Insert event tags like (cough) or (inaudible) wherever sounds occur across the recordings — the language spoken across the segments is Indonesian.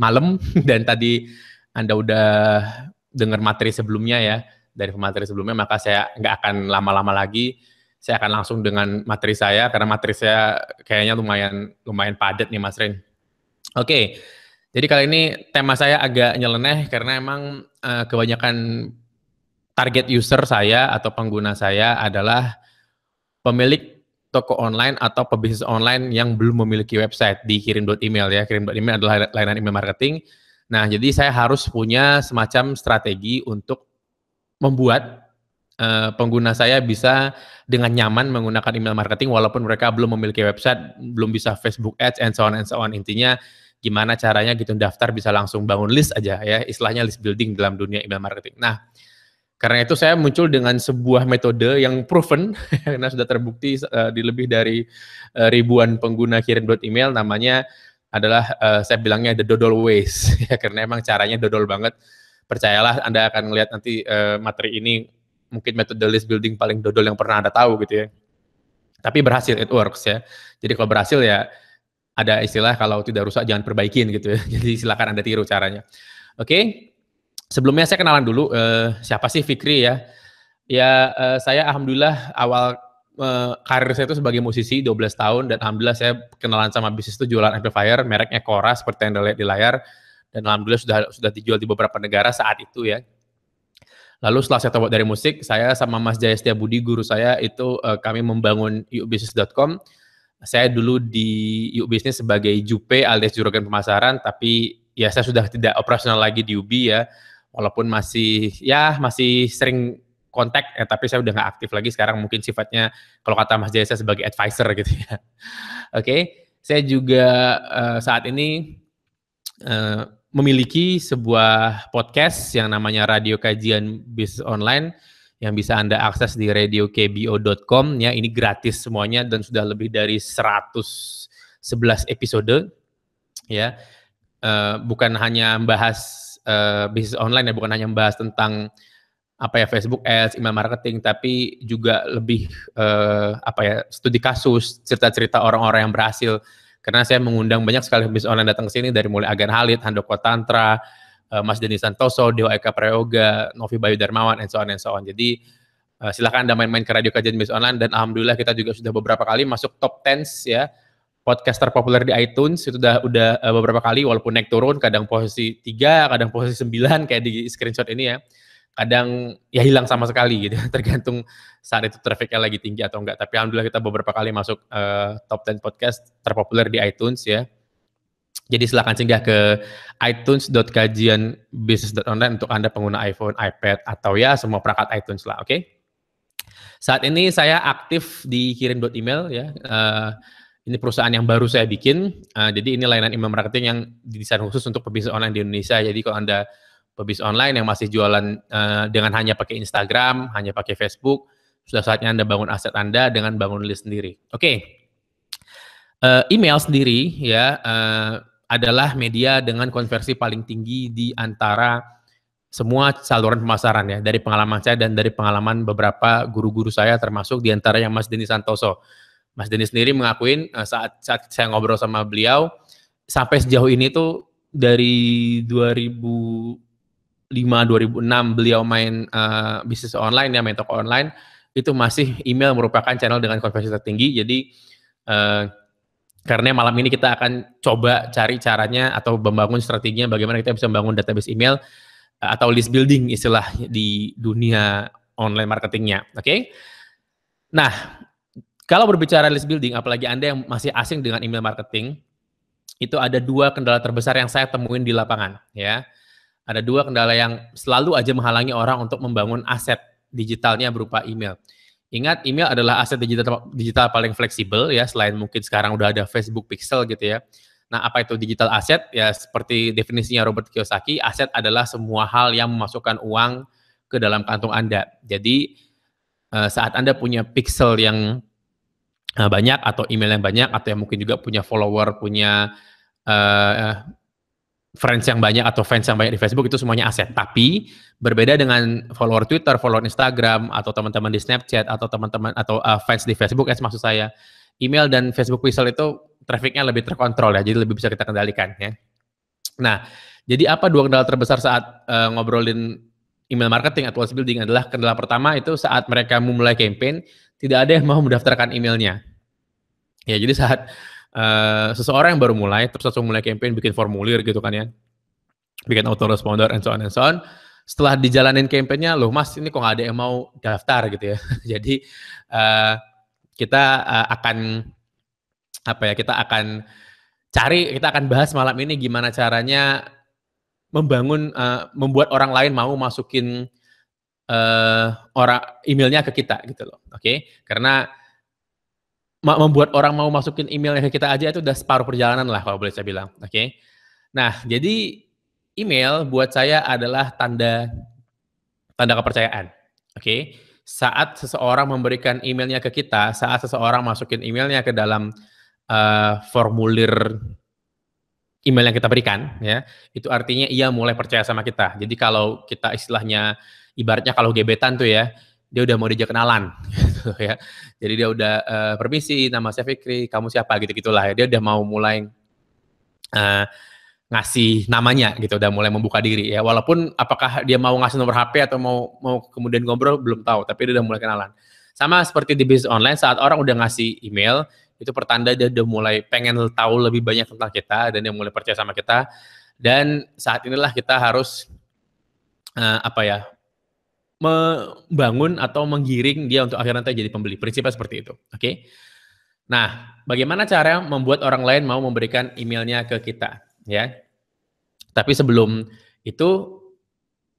malam (laughs) dan tadi Anda udah dengar materi sebelumnya ya dari materi sebelumnya maka saya nggak akan lama-lama lagi saya akan langsung dengan materi saya karena materi saya kayaknya lumayan lumayan padat nih Mas Rin. Oke. Okay. Jadi kali ini tema saya agak nyeleneh karena emang uh, kebanyakan target user saya atau pengguna saya adalah pemilik toko online atau pebisnis online yang belum memiliki website di kirim.email email ya. Kirim email adalah layanan email marketing. Nah, jadi saya harus punya semacam strategi untuk membuat uh, pengguna saya bisa dengan nyaman menggunakan email marketing walaupun mereka belum memiliki website, belum bisa Facebook Ads and so on and so on. Intinya gimana caranya gitu daftar bisa langsung bangun list aja ya, istilahnya list building dalam dunia email marketing. Nah, karena itu saya muncul dengan sebuah metode yang proven (laughs) karena sudah terbukti uh, di lebih dari uh, ribuan pengguna kirim dot email namanya adalah uh, saya bilangnya the dodol ways (laughs) ya, karena emang caranya dodol banget. Percayalah Anda akan melihat nanti uh, materi ini mungkin metode list building paling dodol yang pernah Anda tahu gitu ya. Tapi berhasil it works ya. Jadi kalau berhasil ya ada istilah kalau tidak rusak jangan perbaikin gitu ya. (laughs) Jadi silakan Anda tiru caranya. Oke. Okay? sebelumnya saya kenalan dulu uh, siapa sih Fikri ya. Ya uh, saya alhamdulillah awal uh, karir saya itu sebagai musisi 12 tahun dan alhamdulillah saya kenalan sama bisnis itu jualan amplifier mereknya Kora seperti yang dilihat di layar dan alhamdulillah sudah sudah dijual di beberapa negara saat itu ya. Lalu setelah saya tobat dari musik, saya sama Mas Jaya Setia Budi guru saya itu uh, kami membangun yukbisnis.com. Saya dulu di yukbisnis sebagai Jupe alias juragan pemasaran, tapi ya saya sudah tidak operasional lagi di UB ya walaupun masih ya masih sering kontak ya, tapi saya udah nggak aktif lagi sekarang mungkin sifatnya kalau kata Mas Jaya saya sebagai advisor gitu ya. (laughs) Oke, okay. saya juga uh, saat ini uh, memiliki sebuah podcast yang namanya Radio Kajian Bisnis Online yang bisa Anda akses di radiokbo.com ya ini gratis semuanya dan sudah lebih dari 111 episode ya. Uh, bukan hanya membahas uh, bisnis online ya bukan hanya membahas tentang apa ya Facebook Ads, email marketing, tapi juga lebih uh, apa ya studi kasus, cerita-cerita orang-orang yang berhasil. Karena saya mengundang banyak sekali bisnis online datang ke sini dari mulai Agan Halid, Handoko Tantra, uh, eh, Mas Denis Santoso, Dewa Eka Prayoga, Novi Bayu Darmawan, dan so on and so on. Jadi uh, silahkan anda main-main ke Radio Kajian Bisnis Online dan alhamdulillah kita juga sudah beberapa kali masuk top 10 ya podcast terpopuler di iTunes itu udah udah eh, beberapa kali walaupun naik turun kadang posisi tiga kadang posisi 9 kayak di screenshot ini ya kadang ya hilang sama sekali gitu (laughs) tergantung saat itu trafficnya lagi tinggi atau enggak tapi alhamdulillah kita beberapa kali masuk uh, top 10 podcast terpopuler di iTunes ya jadi silahkan singgah ke iTunes.kajianbusiness.online untuk Anda pengguna iPhone, iPad, atau ya semua perangkat iTunes lah, oke? Okay? Saat ini saya aktif di kirim.email ya. Uh, ini perusahaan yang baru saya bikin. Uh, jadi ini layanan email marketing yang didesain khusus untuk pebisnis online di Indonesia. Jadi kalau Anda pebisnis online yang masih jualan uh, dengan hanya pakai Instagram, hanya pakai Facebook, sudah saatnya Anda bangun aset Anda dengan bangun list sendiri. Oke. Okay. Uh, eh, email sendiri ya uh, adalah media dengan konversi paling tinggi di antara semua saluran pemasaran ya dari pengalaman saya dan dari pengalaman beberapa guru-guru saya termasuk di antara yang Mas Denis Santoso Mas Denny sendiri mengakuin eh, saat saat saya ngobrol sama beliau sampai sejauh ini tuh dari 2005 2006 beliau main uh, bisnis online ya main toko online itu masih email merupakan channel dengan konversi tertinggi jadi uh, karena malam ini kita akan coba cari caranya atau membangun strateginya bagaimana kita bisa membangun database email atau list building istilah di dunia online marketingnya oke okay? nah kalau berbicara list building, apalagi Anda yang masih asing dengan email marketing, itu ada dua kendala terbesar yang saya temuin di lapangan. ya. Ada dua kendala yang selalu aja menghalangi orang untuk membangun aset digitalnya berupa email. Ingat, email adalah aset digital, digital paling fleksibel ya, selain mungkin sekarang udah ada Facebook Pixel gitu ya. Nah, apa itu digital aset? Ya, seperti definisinya Robert Kiyosaki, aset adalah semua hal yang memasukkan uang ke dalam kantong Anda. Jadi, eh, saat Anda punya pixel yang Eh, banyak atau email yang banyak atau yang mungkin juga punya follower, punya uh, friends yang banyak atau fans yang banyak di Facebook itu semuanya aset. Tapi berbeda dengan follower Twitter, follower Instagram atau teman-teman di Snapchat atau teman-teman atau uh, fans di Facebook, es maksud saya email dan Facebook pixel itu trafficnya lebih terkontrol ya, jadi lebih bisa kita kendalikan ya. Nah, jadi apa dua kendala terbesar saat uh, ngobrolin email marketing atau building adalah kendala pertama itu saat mereka memulai campaign tidak ada yang mau mendaftarkan emailnya. Ya, jadi saat uh, seseorang yang baru mulai, terus langsung mulai campaign, bikin formulir gitu kan ya, bikin autoresponder, and so on, and so on, setelah dijalanin campaignnya, loh mas ini kok nggak ada yang mau daftar gitu ya. (laughs) jadi uh, kita uh, akan, apa ya, kita akan cari, kita akan bahas malam ini gimana caranya membangun, uh, membuat orang lain mau masukin uh, orang emailnya ke kita gitu loh. Oke, okay? karena membuat orang mau masukin emailnya ke kita aja itu udah separuh perjalanan lah kalau boleh saya bilang. Oke. Okay? Nah, jadi email buat saya adalah tanda tanda kepercayaan. Oke. Okay? Saat seseorang memberikan emailnya ke kita, saat seseorang masukin emailnya ke dalam uh, formulir email yang kita berikan, ya, itu artinya ia mulai percaya sama kita. Jadi kalau kita istilahnya ibaratnya kalau gebetan tuh ya dia udah mau diajak kenalan (laughs) gitu ya jadi dia udah uh, permisi nama saya Fikri kamu siapa gitu gitulah ya dia udah mau mulai uh, ngasih namanya gitu udah mulai membuka diri ya walaupun apakah dia mau ngasih nomor HP atau mau mau kemudian ngobrol belum tahu tapi dia udah mulai kenalan sama seperti di bisnis online saat orang udah ngasih email itu pertanda dia udah mulai pengen tahu lebih banyak tentang kita dan dia mulai percaya sama kita dan saat inilah kita harus uh, apa ya membangun atau menggiring dia untuk akhirnya jadi pembeli. Prinsipnya seperti itu. Oke. Okay? Nah, bagaimana cara membuat orang lain mau memberikan emailnya ke kita, ya? Tapi sebelum itu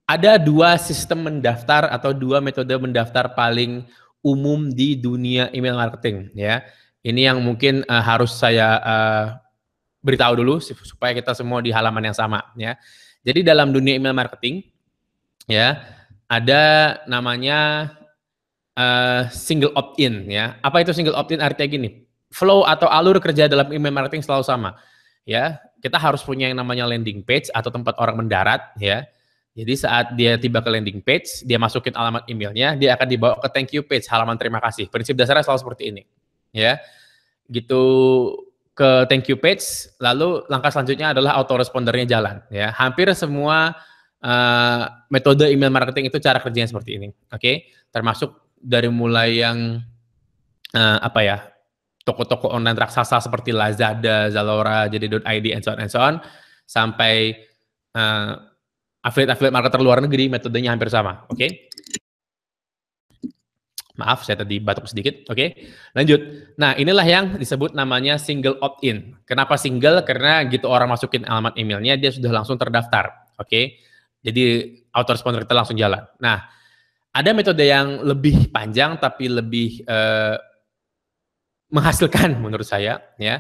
ada dua sistem mendaftar atau dua metode mendaftar paling umum di dunia email marketing, ya. Ini yang mungkin uh, harus saya uh, beritahu dulu supaya kita semua di halaman yang sama, ya. Jadi dalam dunia email marketing, ya ada namanya uh, single opt-in ya. Apa itu single opt-in artinya gini? Flow atau alur kerja dalam email marketing selalu sama. Ya, kita harus punya yang namanya landing page atau tempat orang mendarat ya. Jadi saat dia tiba ke landing page, dia masukin alamat emailnya, dia akan dibawa ke thank you page, halaman terima kasih. Prinsip dasarnya selalu seperti ini. Ya. Gitu ke thank you page, lalu langkah selanjutnya adalah autorespondernya jalan ya. Hampir semua Eh, metode email marketing itu cara kerjanya seperti ini. Oke, okay? termasuk dari mulai yang uh, apa ya toko-toko online raksasa seperti Lazada, Zalora, jadi.id, and so on and so on, sampai uh, affiliate-affiliate marketer luar negeri metodenya hampir sama. Oke. Okay? Maaf, saya tadi batuk sedikit. Oke, okay. lanjut. Nah, inilah yang disebut namanya single opt-in. Kenapa single? Karena gitu orang masukin alamat emailnya, dia sudah langsung terdaftar. Oke, okay. Jadi autoresponder kita langsung jalan. Nah, ada metode yang lebih panjang tapi lebih eh, menghasilkan (laughs) menurut saya ya.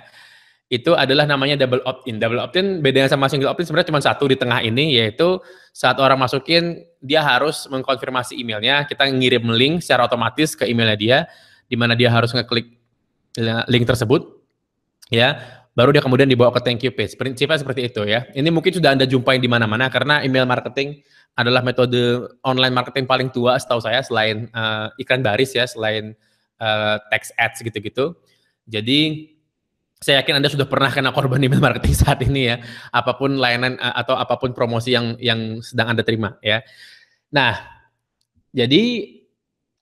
Itu adalah namanya double opt-in. Double opt-in bedanya sama single opt-in sebenarnya cuma satu di tengah ini yaitu saat orang masukin dia harus mengkonfirmasi emailnya, kita ngirim link secara otomatis ke emailnya dia di mana dia harus ngeklik eh, link tersebut ya baru dia kemudian dibawa ke thank you page. Prinsipnya seperti itu ya. Ini mungkin sudah Anda jumpai di mana-mana karena email marketing adalah metode online marketing paling tua setahu saya selain uh, iklan baris ya, selain uh, eh, text ads gitu-gitu. Jadi saya yakin Anda sudah pernah kena korban email marketing (laughs) saat ini ya, apapun layanan uh, atau apapun promosi yang yang sedang Anda terima ya. Nah, jadi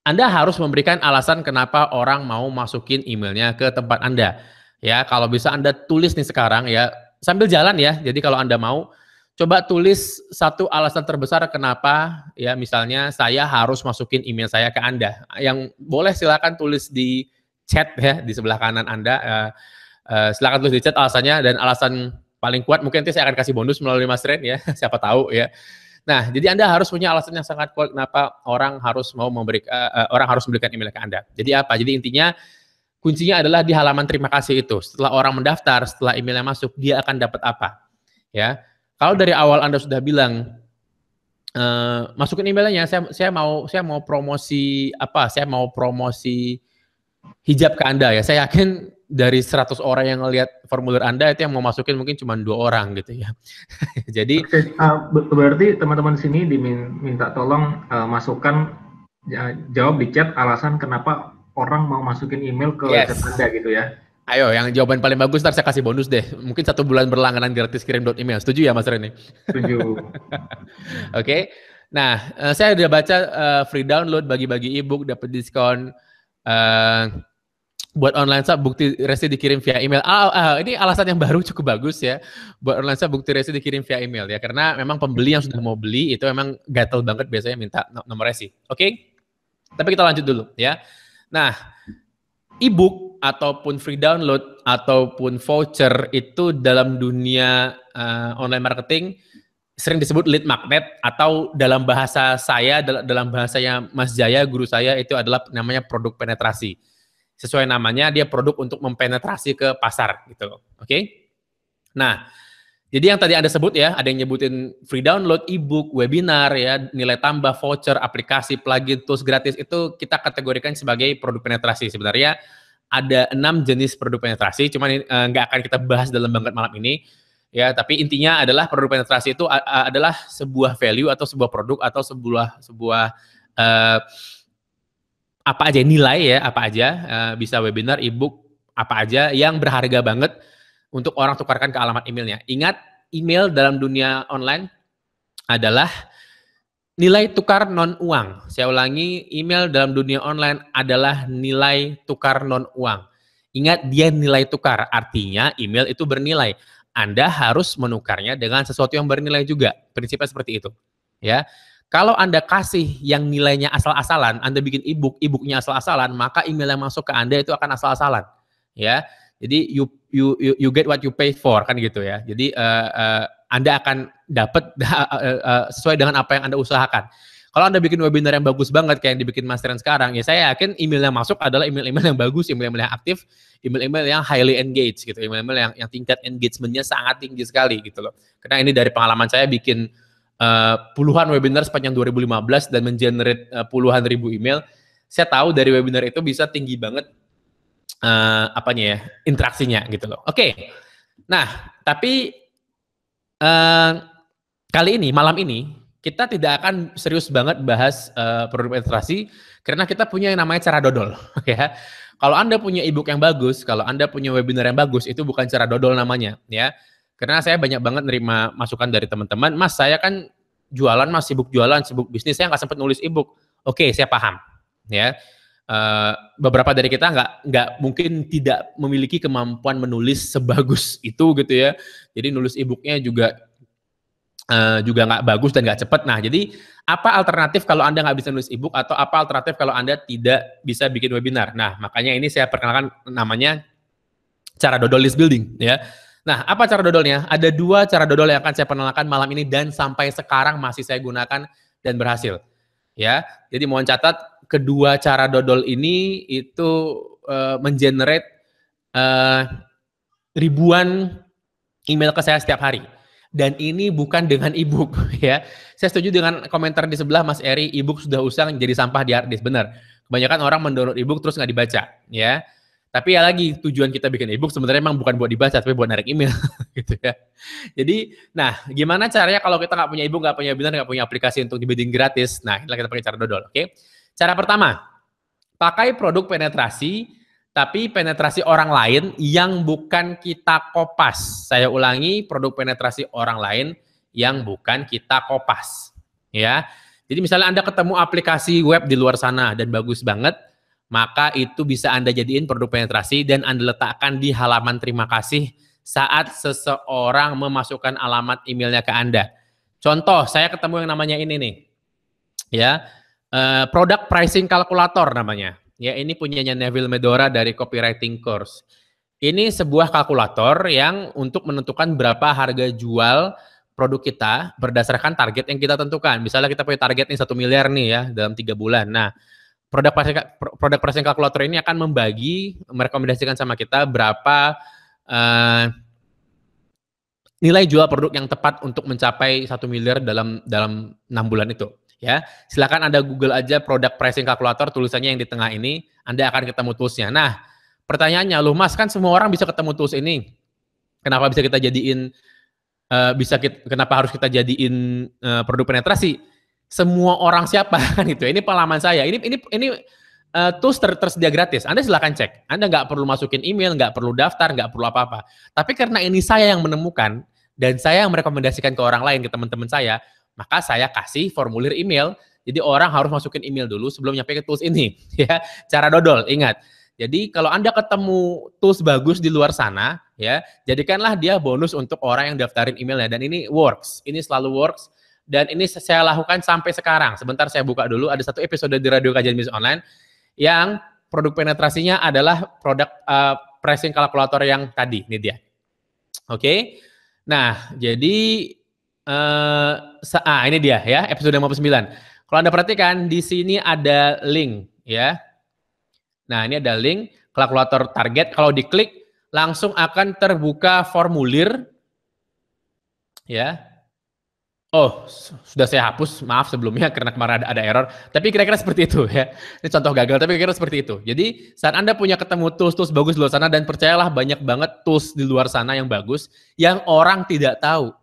Anda harus memberikan alasan kenapa orang mau masukin emailnya ke tempat Anda Ya, kalau bisa Anda tulis nih sekarang ya, sambil jalan ya. Jadi kalau Anda mau coba tulis satu alasan terbesar kenapa ya misalnya saya harus masukin email saya ke Anda. Yang boleh silakan tulis di chat ya di sebelah kanan Anda. Uh, uh, silakan tulis di chat alasannya dan alasan paling kuat mungkin nanti saya akan kasih bonus melalui Mas Ren ya, (laughs) siapa tahu ya. Nah, jadi Anda harus punya alasan yang sangat kuat kenapa orang harus mau memberikan uh, eh, uh, orang harus memberikan email ke Anda. Jadi apa? Jadi intinya kuncinya adalah di halaman terima kasih itu. Setelah orang mendaftar, setelah emailnya masuk, dia akan dapat apa? Ya. Kalau dari awal Anda sudah bilang e, masukin emailnya saya saya mau saya mau promosi apa saya mau promosi hijab ke anda ya saya yakin dari 100 orang yang lihat formulir anda itu yang mau masukin mungkin cuma dua orang gitu ya (laughs) jadi okay. uh, berarti teman-teman sini diminta tolong uh, masukkan uh, jawab di chat alasan kenapa orang mau masukin email ke yes. Anda gitu ya. Ayo, yang jawaban paling bagus ntar saya kasih bonus deh. Mungkin satu bulan berlangganan gratis kirim email. Setuju ya Mas Reni? Setuju. (laughs) Oke. Okay. Nah, eh, saya udah baca uh, free download, bagi-bagi ebook, dapat diskon. Uh, buat online shop bukti resi dikirim via email. Ah, ah, ah, ini alasan yang baru cukup bagus ya. Buat online shop bukti resi dikirim via email ya karena memang pembeli yang sudah mau beli itu memang gatel banget biasanya minta nomor resi. Oke? Okay? Tapi kita lanjut dulu ya. Nah, e-book ataupun free download ataupun voucher itu dalam dunia uh, online marketing sering disebut lead magnet atau dalam bahasa saya dalam bahasanya Mas Jaya guru saya itu adalah namanya produk penetrasi. Sesuai namanya dia produk untuk mempenetrasi ke pasar gitu loh. Oke. Okay? Nah, jadi yang tadi Anda sebut ya, ada yang nyebutin free download, e-book, webinar ya, nilai tambah, voucher, aplikasi, plugin, tools gratis itu kita kategorikan sebagai produk penetrasi. Sebenarnya ada enam jenis produk penetrasi, cuman eh, nggak akan kita bahas dalam banget malam ini. Ya, tapi intinya adalah produk penetrasi itu adalah sebuah value atau sebuah produk atau sebuah sebuah eh, apa aja nilai ya, apa aja eh, bisa webinar, e-book, apa aja yang berharga banget untuk orang tukarkan ke alamat emailnya. Ingat, email dalam dunia online adalah nilai tukar non-uang. Saya ulangi, email dalam dunia online adalah nilai tukar non-uang. Ingat, dia nilai tukar, artinya email itu bernilai. Anda harus menukarnya dengan sesuatu yang bernilai juga. Prinsipnya seperti itu. Ya. Kalau Anda kasih yang nilainya asal-asalan, Anda bikin ebook, ebooknya asal-asalan, maka email yang masuk ke Anda itu akan asal-asalan. Ya. Jadi you you you, you get what you pay for kan gitu ya. Jadi uh, uh, Anda akan dapat uh, (laughs) uh, sesuai dengan apa yang Anda usahakan. Kalau Anda bikin webinar yang bagus banget kayak yang dibikin Masteran sekarang, ya saya yakin email yang masuk adalah email-email yang bagus, email-email yang aktif, email-email yang highly engaged gitu, email-email yang, yang tingkat engagementnya sangat tinggi sekali gitu loh. Karena ini dari pengalaman saya bikin uh, puluhan webinar sepanjang 2015 dan mengenerate uh, puluhan ribu email, saya tahu dari webinar itu bisa tinggi banget uh, apanya ya interaksinya gitu loh. Oke, okay. nah tapi uh, kali ini malam ini kita tidak akan serius banget bahas uh, produk penetrasi karena kita punya yang namanya cara dodol (laughs) ya. Kalau Anda punya ebook yang bagus, kalau Anda punya webinar yang bagus, itu bukan cara dodol namanya ya. Karena saya banyak banget nerima masukan dari teman-teman, Mas saya kan jualan, Mas sibuk jualan, sibuk bisnis, saya nggak sempat nulis ebook. Oke, okay, saya paham ya Eh, beberapa dari kita nggak nggak mungkin tidak memiliki kemampuan menulis sebagus itu gitu ya. Jadi nulis e juga uh, juga nggak bagus dan nggak cepet Nah, jadi apa alternatif kalau Anda nggak bisa nulis e atau apa alternatif kalau Anda tidak bisa bikin webinar? Nah, makanya ini saya perkenalkan namanya cara dodol list building ya. Nah, apa cara dodolnya? Ada dua cara dodol yang akan saya perkenalkan malam ini dan sampai sekarang masih saya gunakan dan berhasil. Ya, jadi mohon catat kedua cara dodol ini itu uh, mengenerate uh, ribuan email ke saya setiap hari. Dan ini bukan dengan e-book (laughs) ya. Saya setuju dengan komentar di sebelah Mas Eri, e-book sudah usang jadi sampah di hard disk. Benar. Kebanyakan orang mendownload e-book terus nggak dibaca ya. Tapi ya lagi tujuan kita bikin e-book sebenarnya emang bukan buat dibaca tapi buat narik email (laughs) gitu ya. Jadi nah gimana caranya kalau kita nggak punya e-book, nggak punya webinar, nggak punya aplikasi untuk dibanding gratis. Nah kita pakai cara dodol. Oke. Okay? Cara pertama, pakai produk penetrasi tapi penetrasi orang lain yang bukan kita kopas. Saya ulangi, produk penetrasi orang lain yang bukan kita kopas. Ya. Jadi misalnya Anda ketemu aplikasi web di luar sana dan bagus banget, maka itu bisa Anda jadiin produk penetrasi dan Anda letakkan di halaman terima kasih saat seseorang memasukkan alamat emailnya ke Anda. Contoh, saya ketemu yang namanya ini nih. Ya, Eh, produk pricing calculator namanya. Ya, ini punyanya Neville Medora dari Copywriting Course. Ini sebuah kalkulator yang untuk menentukan berapa harga jual produk kita berdasarkan target yang kita tentukan. Misalnya kita punya target nih satu miliar nih ya dalam tiga bulan. Nah, produk pricing, produk pricing kalkulator ini akan membagi, merekomendasikan sama kita berapa uh, nilai jual produk yang tepat untuk mencapai satu miliar dalam dalam enam bulan itu ya. Silakan Anda Google aja produk pricing calculator tulisannya yang di tengah ini, Anda akan ketemu toolsnya. Nah, pertanyaannya, loh Mas, kan semua orang bisa ketemu tools ini. Kenapa bisa kita jadiin uh, bisa kita, kenapa harus kita jadiin uh, produk penetrasi? Semua orang siapa (laughs) kan itu. Ya, ini pengalaman saya. Ini ini ini uh, tools ter tersedia gratis. Anda silahkan cek. Anda nggak perlu masukin email, nggak perlu daftar, nggak perlu apa-apa. Tapi karena ini saya yang menemukan dan saya yang merekomendasikan ke orang lain, ke teman-teman saya, maka saya kasih formulir email. Jadi orang harus masukin email dulu sebelum nyampe ke tools ini, (laughs) ya. Cara dodol, ingat. Jadi kalau Anda ketemu tools bagus di luar sana, ya, jadikanlah dia bonus untuk orang yang daftarin emailnya. Dan ini works, ini selalu works. Dan ini saya lakukan sampai sekarang. Sebentar saya buka dulu, ada satu episode di Radio Kajian Bisnis Online yang produk penetrasinya adalah produk uh, pricing kalkulator yang tadi, ini dia. Oke, okay? nah jadi uh, ah ini dia ya episode 59. Kalau Anda perhatikan di sini ada link ya. Nah, ini ada link kalkulator target. Kalau diklik langsung akan terbuka formulir ya. Oh, sudah saya hapus. Maaf sebelumnya (laughs) karena kemarin ada, ada error. Tapi kira-kira seperti itu ya. Ini contoh gagal, tapi kira-kira seperti itu. Jadi saat Anda punya ketemu tools-tools bagus di luar sana dan percayalah banyak banget tools di luar sana yang bagus yang orang tidak tahu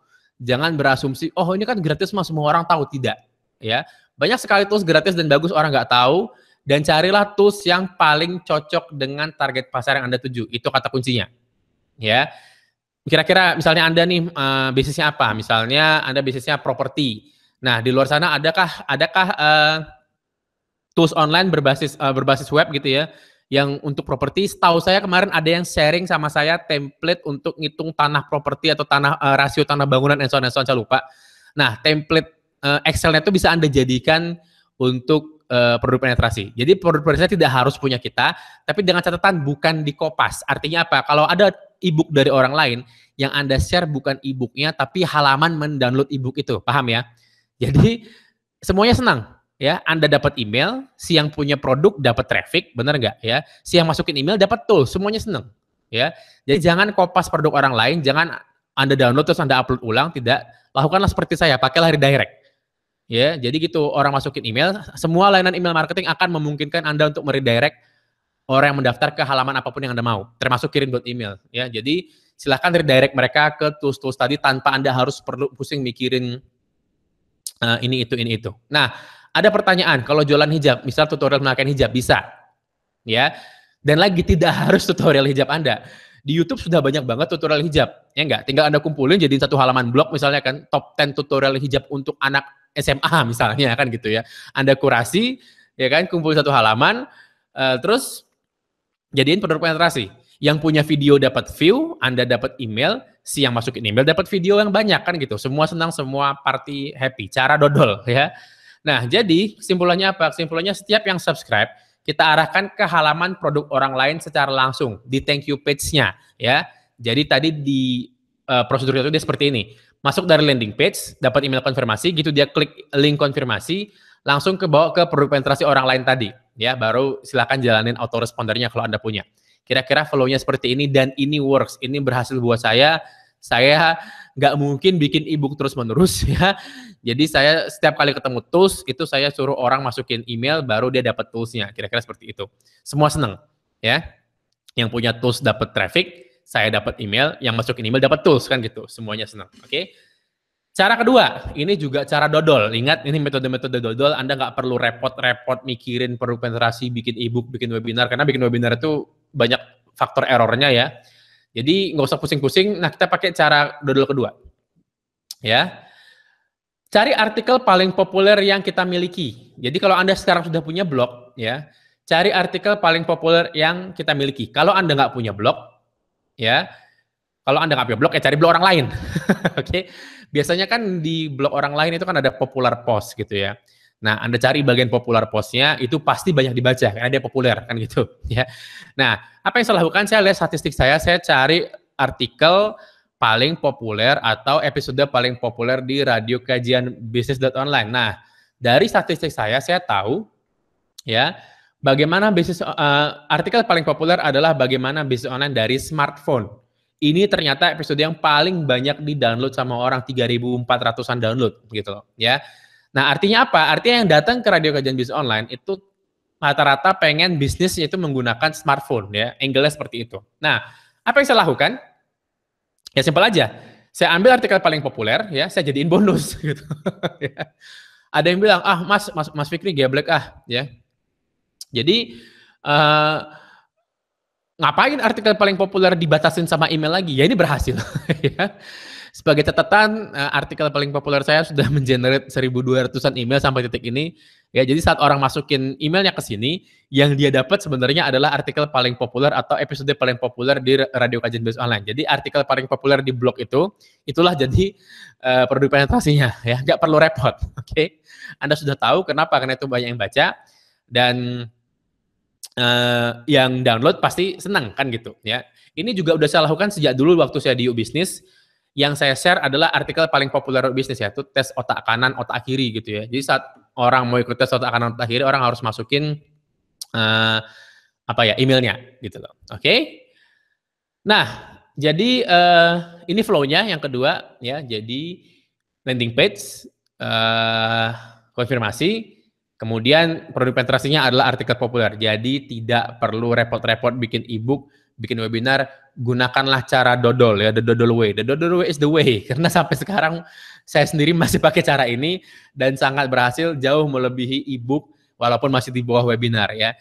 Jangan berasumsi, oh ini kan gratis mas semua orang tahu tidak. Ya, banyak sekali tools gratis dan bagus orang nggak tahu. Dan carilah tools yang paling cocok dengan target pasar yang anda tuju. Itu kata kuncinya. Ya, kira-kira misalnya anda nih uh, bisnisnya apa? Misalnya anda bisnisnya properti. Nah di luar sana adakah adakah uh, tools online berbasis uh, berbasis web gitu ya yang untuk properti. setahu saya kemarin ada yang sharing sama saya template untuk ngitung tanah properti atau tanah uh, rasio tanah bangunan dan so on and so on, saya lupa. Nah, template uh, Excel-nya itu bisa Anda jadikan untuk uh, produk penetrasi. Jadi produk penetrasi tidak harus punya kita, tapi dengan catatan bukan di kopas. Artinya apa? Kalau ada e-book dari orang lain yang Anda share bukan e-booknya, tapi halaman mendownload e-book itu, paham ya? Jadi semuanya senang ya Anda dapat email, si yang punya produk dapat traffic, benar nggak ya? Si yang masukin email dapat tool, semuanya seneng, ya. Jadi jangan kopas produk orang lain, jangan Anda download terus Anda upload ulang, tidak. Lakukanlah seperti saya, pakailah redirect. Ya, jadi gitu orang masukin email, semua layanan email marketing akan memungkinkan Anda untuk meredirect orang yang mendaftar ke halaman apapun yang Anda mau, termasuk kirim buat email, ya. Jadi silahkan redirect mereka ke tools-tools tadi tanpa Anda harus perlu pusing mikirin uh, ini itu ini itu. Nah, ada pertanyaan kalau jualan hijab, misal tutorial menggunakan hijab bisa. Ya. Dan lagi tidak (laughs) harus tutorial hijab Anda. Di YouTube sudah banyak banget tutorial hijab. Ya enggak? Tinggal Anda kumpulin jadi satu halaman blog misalnya kan top 10 tutorial hijab untuk anak SMA (laughs) misalnya kan gitu ya. Anda kurasi ya kan kumpul satu halaman uh, terus jadiin produk penetrasi. Yang punya video dapat view, Anda dapat email, si yang masukin email dapat video yang banyak kan gitu. Semua senang, semua party happy. Cara dodol ya. Nah, jadi kesimpulannya apa? Kesimpulannya setiap yang subscribe kita arahkan ke halaman produk orang lain secara langsung di thank you page-nya ya. Jadi tadi di uh, eh, prosedur itu dia seperti ini. Masuk dari landing page, dapat email konfirmasi, gitu dia klik link konfirmasi, langsung ke bawah ke produk penetrasi orang lain tadi ya, baru silakan jalanin autorespondernya kalau Anda punya. Kira-kira follow nya seperti ini dan ini works, ini berhasil buat saya saya nggak mungkin bikin ebook terus menerus (laughs) ya. Jadi saya setiap kali ketemu tools itu saya suruh orang masukin email baru dia dapat toolsnya. Kira-kira seperti itu. Semua seneng ya. Yang punya tools dapat traffic, saya dapat email, yang masukin email dapat tools kan gitu. Semuanya seneng. Oke. Okay? Cara kedua, ini juga cara dodol. Ingat, ini metode-metode dodol. Anda nggak perlu repot-repot mikirin perlu penetrasi, bikin ebook, bikin webinar. Karena bikin webinar itu banyak faktor errornya ya. Jadi nggak usah pusing-pusing. Nah kita pakai cara dodol kedua, ya. Cari artikel paling populer yang kita miliki. Jadi kalau anda sekarang sudah punya blog, ya, cari artikel paling populer yang kita miliki. Kalau anda nggak punya blog, ya, kalau anda nggak punya blog, ya cari blog orang lain. (laughs) Oke. Okay? Biasanya kan di blog orang lain itu kan ada popular post gitu ya. Nah, Anda cari ya. bagian populer postnya, itu pasti banyak dibaca, karena dia populer, kan gitu. (laughs) ya. Nah, apa yang saya lakukan? Saya lihat statistik saya, saya cari artikel paling populer atau episode paling populer di radio kajian bisnis.online. Nah, dari statistik saya, saya tahu ya bagaimana bisnis uh, artikel paling populer adalah bagaimana bisnis online dari smartphone. Ini ternyata episode yang paling banyak di-download sama orang 3.400-an download gitu loh, ya. Nah, artinya apa? Artinya yang datang ke Radio Kajian Bisnis Online itu rata-rata pengen bisnis itu menggunakan smartphone ya, angle seperti itu. Nah, apa yang saya lakukan? Ya simpel aja. Saya ambil artikel paling populer ya, saya jadiin bonus (laughs) gitu. Ya. Ada yang bilang, "Ah, Mas Mas Mas Fikri geblek ah," ya. Jadi uh, ngapain artikel paling populer dibatasin sama email lagi? Ya ini berhasil (laughs) ya. Sebagai catatan, eh, artikel paling populer saya sudah (laughs) mengenerate 1200-an email sampai titik ini. Ya, jadi saat orang masukin emailnya ke sini, yang dia dapat sebenarnya adalah artikel paling populer atau episode paling populer di Radio Kajian Bisnis Online. Jadi artikel paling populer di blog itu, itulah jadi uh, produk penetrasinya. (laughs) Ya, nggak perlu repot. (laughs) Oke, okay? Anda sudah tahu kenapa karena itu banyak yang baca dan uh, yang download pasti senang kan gitu. Ya, ini juga udah saya lakukan sejak dulu waktu saya di U Business yang saya share adalah artikel paling populer bisnis ya, itu tes otak kanan, otak kiri gitu ya. Jadi saat orang mau ikut tes otak kanan, otak kiri, orang harus masukin uh, apa ya emailnya gitu loh. Oke? Okay? Nah, jadi uh, ini flow-nya yang kedua ya. Jadi landing page, uh, konfirmasi, kemudian produk penetrasinya adalah artikel populer. Jadi tidak perlu repot-repot bikin ebook bikin webinar gunakanlah cara dodol ya the dodol way the dodol way is the way (laughs) karena sampai sekarang saya sendiri masih pakai cara ini dan sangat berhasil jauh melebihi ebook walaupun masih di bawah webinar ya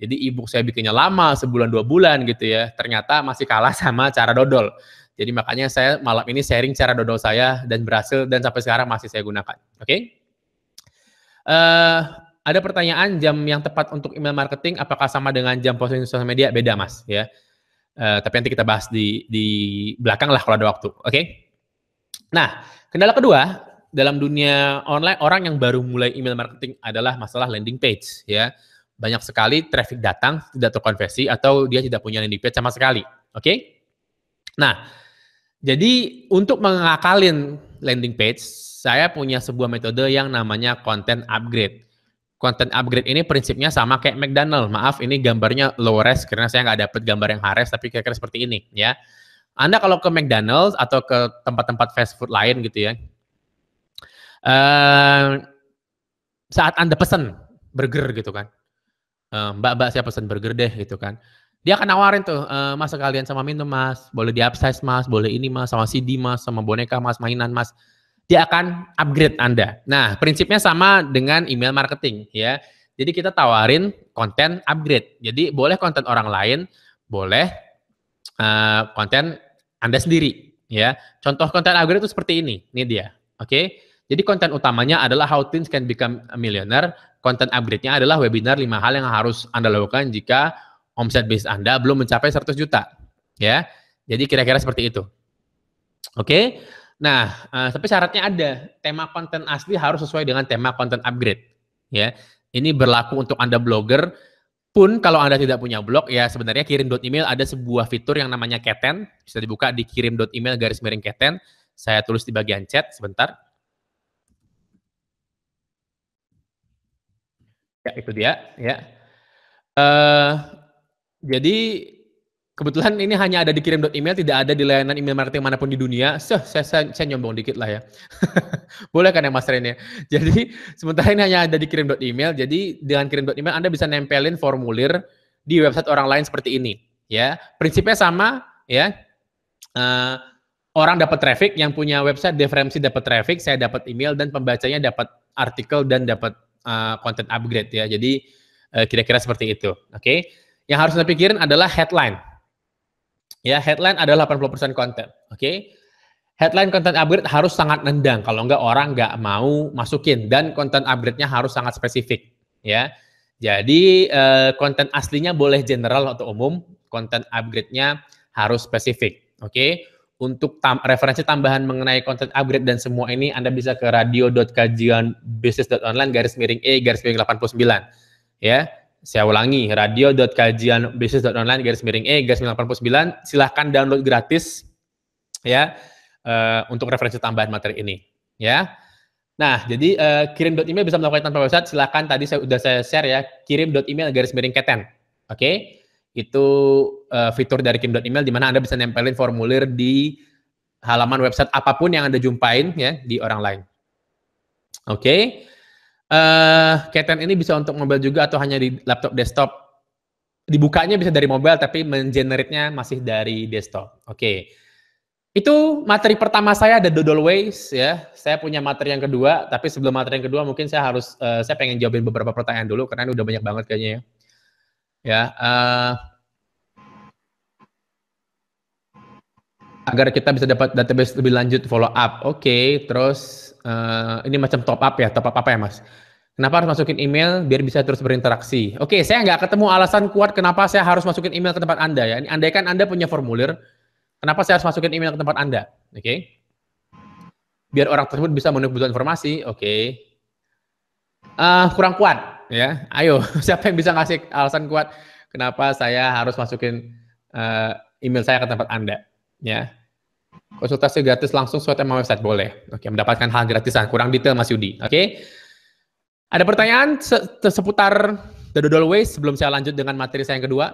jadi ebook saya bikinnya lama sebulan dua bulan gitu ya ternyata masih kalah sama cara dodol jadi makanya saya malam ini sharing cara dodol saya dan berhasil dan sampai sekarang masih saya gunakan oke okay? uh, eh, ada pertanyaan jam yang tepat untuk email marketing apakah sama dengan jam posting sosial media beda mas ya Uh, tapi nanti kita bahas di, di belakang lah kalau ada waktu. Oke? Okay? Nah, kendala kedua dalam dunia online orang yang baru mulai email marketing adalah masalah landing page ya. Banyak sekali traffic datang tidak terkonversi atau dia tidak punya landing page sama sekali. Oke? Okay? Nah, jadi untuk mengakalin landing page, saya punya sebuah metode yang namanya content upgrade. Content upgrade ini prinsipnya sama kayak McDonald. Maaf, ini gambarnya low res karena saya nggak dapat gambar yang high res, tapi kira-kira seperti ini ya. Anda kalau ke McDonald's atau ke tempat-tempat fast food lain gitu ya, uh, saat Anda pesan burger gitu kan, uh, eh, mbak mbak saya pesan burger deh gitu kan, dia akan nawarin tuh, uh, mas sekalian sama minum mas, boleh di upsize mas, boleh ini mas, sama CD mas, sama boneka mas, mainan mas, dia akan upgrade Anda. Nah, prinsipnya sama dengan email marketing ya. Jadi kita tawarin konten upgrade. Jadi boleh konten orang lain, boleh uh, konten Anda sendiri ya. Contoh konten upgrade itu seperti ini. Ini dia. Oke. Okay? Jadi konten utamanya adalah how teens can become a millionaire. Konten upgrade-nya adalah webinar lima hal yang harus Anda lakukan jika omset bisnis Anda belum mencapai 100 juta. Ya. Jadi kira-kira seperti itu. Oke. Okay? Nah, uh, tapi syaratnya ada, tema konten asli harus sesuai dengan tema konten upgrade. Ya, ini berlaku untuk Anda blogger pun kalau Anda tidak punya blog ya sebenarnya kirim email ada sebuah fitur yang namanya keten, bisa dibuka di kirim email garis miring keten. Saya tulis di bagian chat sebentar. Ya, itu dia, ya. Uh, jadi Kebetulan ini hanya ada di email, tidak ada di layanan email marketing manapun di dunia. So, saya, saya, saya nyombong dikit lah ya. (laughs) Boleh kan ya Mas Ren ya? (laughs) Jadi, sementara ini hanya ada di kirim email. Jadi, dengan kirim email, Anda bisa nempelin formulir di website orang lain seperti ini. Ya, prinsipnya sama ya. Uh, orang dapat traffic, yang punya website referensi dapat traffic, saya dapat email dan pembacanya dapat artikel dan dapat uh, upgrade ya. Jadi, eh, kira-kira uh, seperti itu. Oke. Okay? Yang harus Anda pikirin adalah headline Ya, headline adalah 80% konten. Oke. Okay? Headline konten upgrade harus sangat nendang kalau enggak orang enggak mau masukin dan konten upgrade-nya harus sangat spesifik, ya. Jadi konten eh, konten aslinya boleh general atau umum, konten upgrade-nya harus spesifik. Oke. Okay? Untuk tam referensi tambahan mengenai konten upgrade dan semua ini Anda bisa ke radio.kajianbisnis.online garis miring E garis miring 89. Ya. Saya ulangi, radio.kajianbisnis.online garis miring E garis 89. Silahkan download gratis ya uh, untuk referensi tambahan materi ini ya. Nah, jadi uh, kirim email bisa melakukan tanpa website. Silahkan tadi saya udah saya share ya, kirim email garis miring keten. Oke, okay? itu uh, fitur dari kirim email di mana anda bisa nempelin formulir di halaman website apapun yang anda jumpain ya di orang lain. Oke, okay? Uh, eh, Keten ini bisa untuk mobile juga atau hanya di laptop desktop? Dibukanya bisa dari mobile tapi mengenerate masih dari desktop. Oke. Okay. Itu materi pertama saya ada Dodol Ways ya. Saya punya materi yang kedua, tapi sebelum materi yang kedua mungkin saya harus uh, saya pengen jawabin beberapa pertanyaan dulu karena ini udah banyak banget kayaknya ya. Ya, uh, agar kita bisa dapat database lebih lanjut follow up. Oke, okay, terus uh, ini macam top up ya, top up apa ya mas? Kenapa harus masukin email biar bisa terus berinteraksi? Oke, saya nggak ketemu alasan kuat kenapa saya harus masukin email ke tempat Anda ya. Andai kan Anda punya formulir, kenapa saya harus masukin email ke tempat Anda? Oke. Okay? Biar orang tersebut bisa menunggu butuh informasi, oke. Okay. Uh, eh, kurang kuat ya. Ayo, (laughs) siapa yang bisa ngasih alasan kuat kenapa saya harus masukin uh, email saya ke tempat Anda? Ya. Konsultasi gratis langsung sesuai sama website boleh. Oke, mendapatkan hal gratisan. Kurang detail Mas Yudi. Oke. Ada pertanyaan se seputar The Doodle Ways sebelum saya lanjut dengan materi saya yang kedua?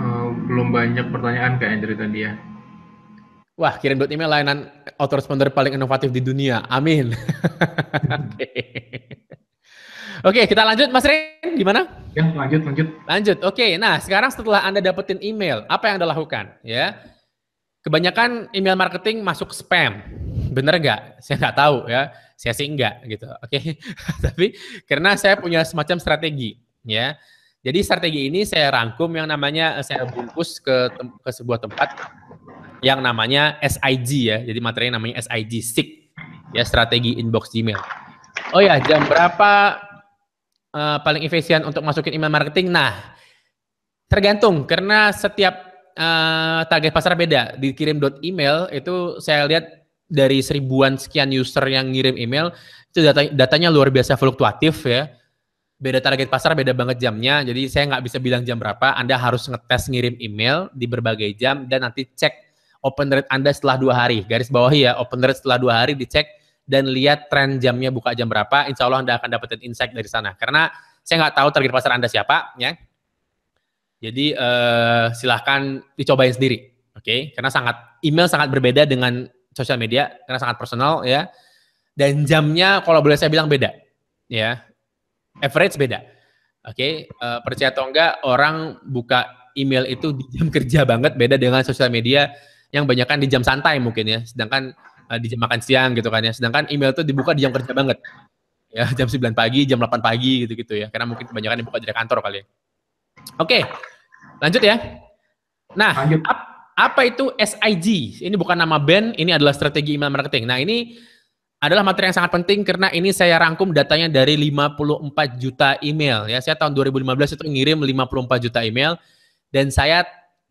Uh, belum banyak pertanyaan kayak Andrew tadi ya. Wah, kirim buat email layanan autoresponder paling inovatif di dunia. Amin. (laughs) Oke, okay, kita lanjut Mas Ren, gimana? Ya, lanjut, lanjut. Lanjut. Oke, okay, nah sekarang setelah Anda dapetin email, apa yang Anda lakukan? Ya, kebanyakan email marketing masuk spam. Bener nggak? Saya nggak tahu ya. Saya sih nggak gitu. Oke. Okay? (laughs) Tapi karena saya punya semacam strategi ya. Jadi strategi ini saya rangkum yang namanya eh, saya bungkus ke ke sebuah tempat yang namanya SIG ya. Jadi materinya namanya SIG SIG ya strategi inbox Gmail. Oh ya, jam berapa uh, paling efisien untuk masukin email marketing? Nah, tergantung karena setiap uh, target pasar beda. Dikirim email itu saya lihat dari seribuan sekian user yang ngirim email itu data, datanya luar biasa fluktuatif ya. Beda target pasar beda banget jamnya. Jadi saya nggak bisa bilang jam berapa. Anda harus ngetes ngirim email di berbagai jam dan nanti cek open rate Anda setelah dua hari. Garis bawah ya, open rate setelah dua hari dicek dan lihat tren jamnya buka jam berapa. Insya Allah Anda akan dapetin insight dari sana. Karena saya nggak tahu target pasar Anda siapa, ya jadi uh, silahkan dicobain sendiri, oke? Okay? Karena sangat email sangat berbeda dengan sosial media, karena sangat personal ya. Dan jamnya kalau boleh saya bilang beda, ya. Average beda, oke? Okay? Uh, eh, percaya atau enggak orang buka email itu di jam (laughs) kerja banget, beda dengan sosial media yang banyak kan di jam santai mungkin ya. Sedangkan uh, di jam makan siang gitu kan ya. Sedangkan email itu dibuka di jam kerja banget, ya (laughs) jam 9 pagi, jam 8 pagi gitu-gitu ya. Karena mungkin kebanyakan dibuka dari kantor kali ya. Oke, lanjut ya. Nah, lanjut. Ap, apa itu SIG? Ini bukan nama band, ini adalah strategi email marketing. Nah, ini adalah materi yang sangat penting karena ini saya rangkum datanya dari 54 juta email ya. Saya tahun 2015 itu ngirim 54 juta email dan saya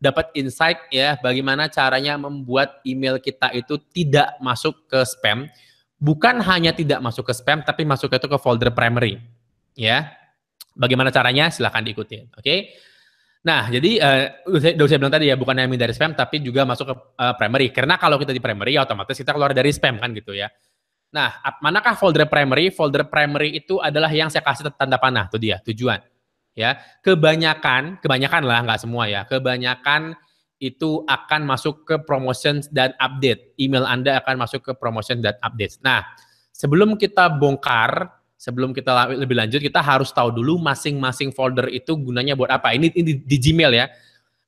dapat insight ya bagaimana caranya membuat email kita itu tidak masuk ke spam. Bukan hanya tidak masuk ke spam tapi masuk itu ke folder primary. Ya. Bagaimana caranya? Silahkan diikutin. Oke. Okay? Nah, jadi uh, eh, udah saya bilang tadi ya, bukan yang dari spam, tapi juga masuk ke uh, primary. Karena kalau kita di primary, ya otomatis kita keluar dari spam kan gitu ya. Nah, manakah folder primary? Folder primary itu adalah yang saya kasih tanda panah, itu dia, tujuan. Ya, kebanyakan, kebanyakan lah, nggak semua ya, kebanyakan itu akan masuk ke promotions dan update. Email Anda akan masuk ke promotion dan update. Nah, sebelum kita bongkar sebelum kita lebih lanjut kita harus tahu dulu masing-masing folder itu gunanya buat apa. Ini, ini di, di Gmail ya.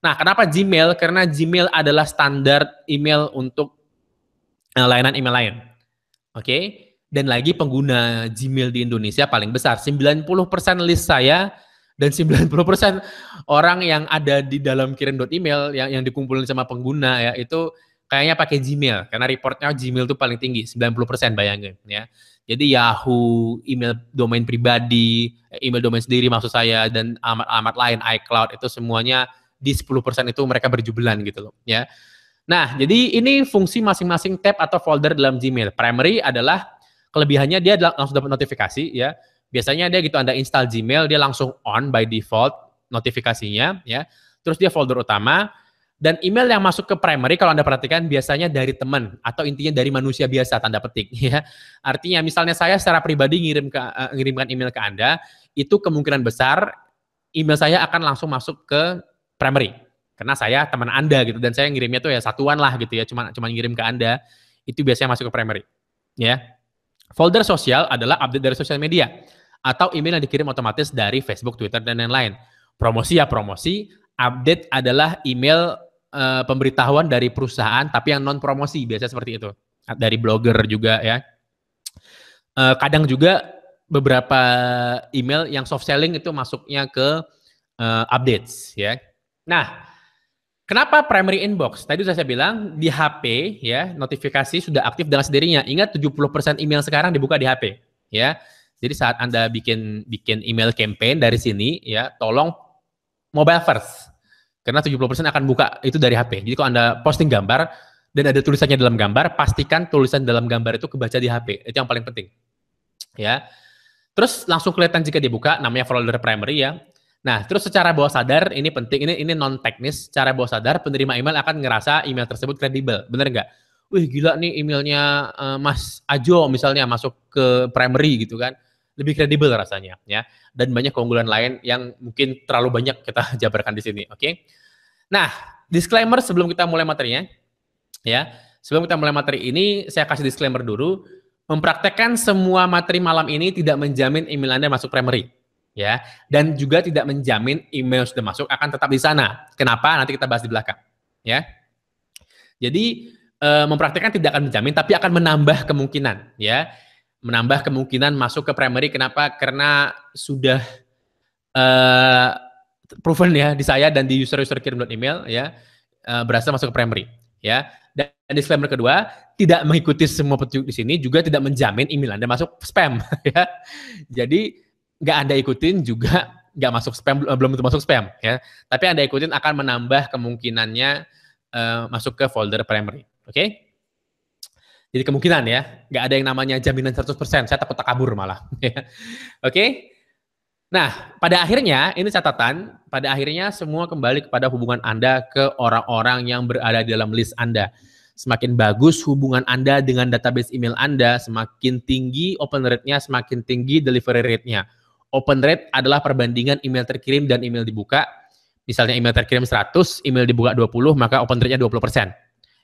Nah, kenapa Gmail? Karena Gmail adalah standar email untuk eh, layanan email lain. Oke. Okay? Dan lagi pengguna Gmail di Indonesia paling besar. 90% list saya dan 90% orang yang ada di dalam kirim.email yang yang dikumpulin sama pengguna ya itu kayaknya pakai Gmail karena reportnya Gmail tuh paling tinggi 90% bayangin ya. Jadi Yahoo, email domain pribadi, eh, email domain sendiri maksud saya dan amat-amat lain iCloud itu semuanya di 10% itu mereka berjubelan gitu loh ya. Nah, jadi ini fungsi masing-masing tab atau folder dalam Gmail. Primary adalah kelebihannya dia langsung dapat notifikasi ya. Biasanya dia gitu Anda install Gmail dia langsung on by default notifikasinya ya. Terus dia folder utama, dan email yang masuk ke primary kalau Anda perhatikan biasanya dari teman atau intinya dari manusia biasa tanda petik (laughs) ya. Artinya misalnya saya secara pribadi ngirim ke uh, ngirimkan email ke Anda, itu kemungkinan besar email saya akan langsung masuk ke primary. Karena saya teman Anda gitu dan saya ngirimnya tuh ya satuan lah gitu ya, cuma cuma ngirim ke Anda. Itu biasanya masuk ke primary. Ya. Folder sosial adalah update dari sosial media atau email yang dikirim otomatis dari Facebook, Twitter dan lain-lain. Promosi ya promosi, update adalah email Eh, pemberitahuan dari perusahaan tapi yang non promosi biasa seperti itu dari blogger juga ya uh, kadang juga beberapa email yang soft selling itu masuknya ke uh, updates ya nah Kenapa primary inbox? Tadi sudah saya bilang di HP ya, notifikasi sudah aktif dengan sendirinya. Ingat 70% email sekarang dibuka di HP ya. Jadi saat Anda bikin bikin email campaign dari sini ya, tolong mobile first karena 70% akan buka itu dari HP. Jadi kalau Anda posting gambar dan ada tulisannya dalam gambar, pastikan tulisan dalam gambar itu kebaca di HP. Itu yang paling penting. Ya. Terus langsung kelihatan jika dibuka namanya folder primary ya. Nah, terus secara bawah sadar ini penting, ini ini non teknis, Cara bawah sadar penerima email akan ngerasa email tersebut kredibel. Bener nggak? Wih, gila nih emailnya uh, Mas Ajo misalnya masuk ke primary gitu kan lebih kredibel rasanya ya dan banyak keunggulan lain yang mungkin terlalu banyak kita (laughs) jabarkan di sini oke okay? nah disclaimer sebelum kita mulai materinya ya sebelum kita mulai materi ini saya kasih disclaimer dulu mempraktekkan semua materi malam ini tidak menjamin email anda masuk primary ya dan juga tidak menjamin email sudah masuk akan tetap di sana kenapa nanti kita bahas di belakang ya jadi eh, mempraktekkan tidak akan menjamin tapi akan menambah kemungkinan ya menambah kemungkinan masuk ke primary. Kenapa? Karena sudah uh, proven ya di saya dan di user-user kirim email ya uh, berhasil masuk ke primary ya. Dan disclaimer kedua, tidak mengikuti semua petunjuk di sini juga tidak menjamin email Anda masuk spam (laughs) ya. Jadi nggak Anda ikutin juga nggak masuk spam eh, belum tentu masuk spam ya. Tapi Anda ikutin akan menambah kemungkinannya uh, masuk ke folder primary. Oke? Okay? Jadi kemungkinan ya, nggak ada yang namanya jaminan 100%, saya takut takabur malah. (laughs) Ya. Oke? Okay? Nah, pada akhirnya, ini catatan, pada akhirnya semua kembali kepada hubungan Anda ke orang-orang yang berada di dalam list Anda. Semakin bagus hubungan Anda dengan database email Anda, semakin tinggi open rate-nya, semakin tinggi delivery rate-nya. Open rate adalah perbandingan email terkirim dan email dibuka. Misalnya email terkirim 100, email dibuka 20, maka open rate-nya 20%.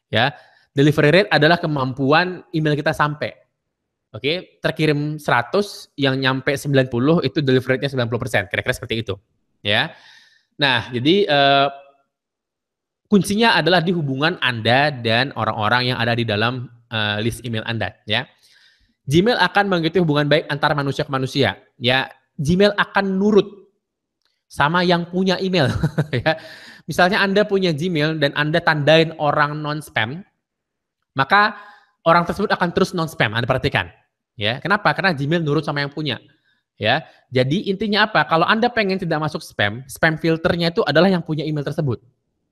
Ya, Delivery rate adalah kemampuan email kita sampai. Oke, okay? terkirim 100 yang nyampe 90 itu delivery rate-nya 90%, kira-kira seperti itu. Ya. Nah, jadi uh, kuncinya adalah di hubungan Anda dan orang-orang yang ada di dalam uh, list email Anda, ya. Gmail akan mengikuti hubungan baik antara manusia ke manusia, ya. Gmail akan nurut sama yang punya email. (laughs) ya. Misalnya Anda punya Gmail dan Anda tandain orang non-spam, maka orang tersebut akan terus non spam. Anda perhatikan, ya. Kenapa? Karena Gmail nurut sama yang punya. Ya, jadi intinya apa? Kalau Anda pengen tidak masuk spam, spam filternya itu adalah yang punya email tersebut.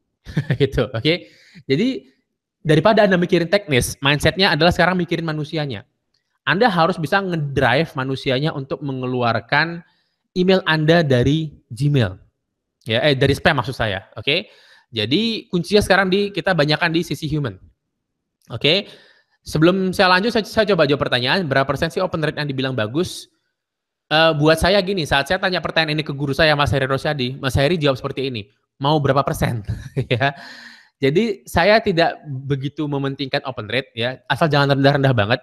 (laughs) gitu, oke? Okay? Jadi daripada Anda mikirin teknis, mindsetnya adalah sekarang mikirin manusianya. Anda harus bisa ngedrive manusianya untuk mengeluarkan email Anda dari Gmail. Ya, eh dari spam maksud saya, oke? Okay? Jadi kuncinya sekarang di kita banyakkan di sisi human. Oke. Okay. Sebelum saya lanjut, saya, saya coba jawab pertanyaan. Berapa persen sih open rate yang dibilang bagus? Uh, buat saya gini, saat saya tanya pertanyaan ini ke guru saya, Mas Heri Rosyadi, Mas Heri jawab seperti ini, mau berapa persen? (laughs) ya. Jadi saya tidak begitu mementingkan open rate ya, asal jangan rendah-rendah banget.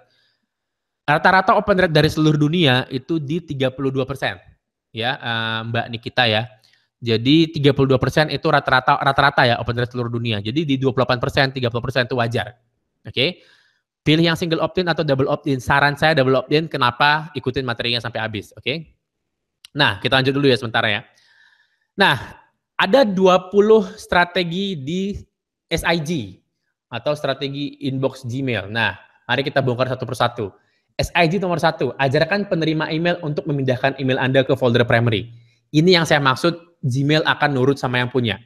Rata-rata open rate dari seluruh dunia itu di 32 persen. Ya, uh, Mbak Nikita ya. Jadi 32 persen itu rata-rata rata-rata ya open rate seluruh dunia. Jadi di 28 persen, 30 persen itu wajar Oke. Okay? Pilih yang single opt-in atau double opt-in. Saran saya double opt-in, kenapa ikutin materinya sampai habis, oke? Okay? Nah, kita lanjut dulu ya sementara ya. Nah, ada 20 strategi di SIG atau strategi inbox Gmail. Nah, mari kita bongkar satu persatu. SIG nomor satu, ajarkan penerima email untuk memindahkan email Anda ke folder primary. Ini yang saya maksud Gmail akan nurut sama yang punya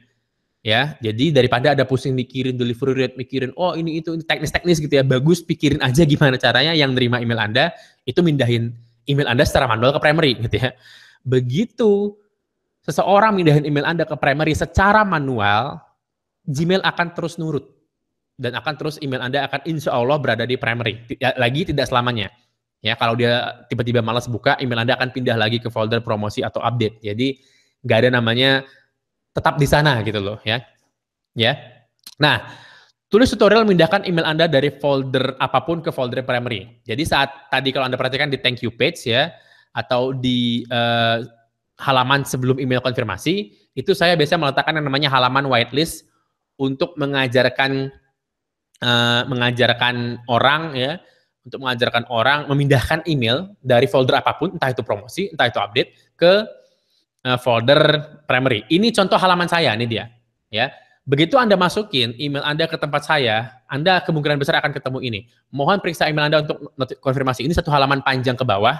ya jadi daripada ada pusing mikirin delivery rate mikirin oh ini itu teknis-teknis gitu ya bagus pikirin aja gimana caranya yang nerima email anda itu mindahin email anda secara manual ke primary gitu ya begitu seseorang mindahin email anda ke primary secara manual Gmail akan terus nurut dan akan terus email anda akan insya Allah berada di primary ya, lagi tidak selamanya ya kalau dia tiba-tiba malas buka email anda akan pindah lagi ke folder promosi atau update jadi nggak ada namanya tetap di sana gitu loh ya. Ya. Nah, tulis tutorial memindahkan email Anda dari folder apapun ke folder primary. Jadi saat tadi kalau Anda perhatikan di thank you page ya atau di uh, halaman sebelum email konfirmasi, itu saya biasanya meletakkan yang namanya halaman whitelist untuk mengajarkan uh, mengajarkan orang ya untuk mengajarkan orang memindahkan email dari folder apapun, entah itu promosi, entah itu update, ke Eh, folder primary. Ini contoh halaman saya, ini dia. Ya, begitu Anda masukin email Anda ke tempat saya, Anda kemungkinan besar akan ketemu ini. Mohon periksa email Anda untuk konfirmasi. Ini satu halaman panjang ke bawah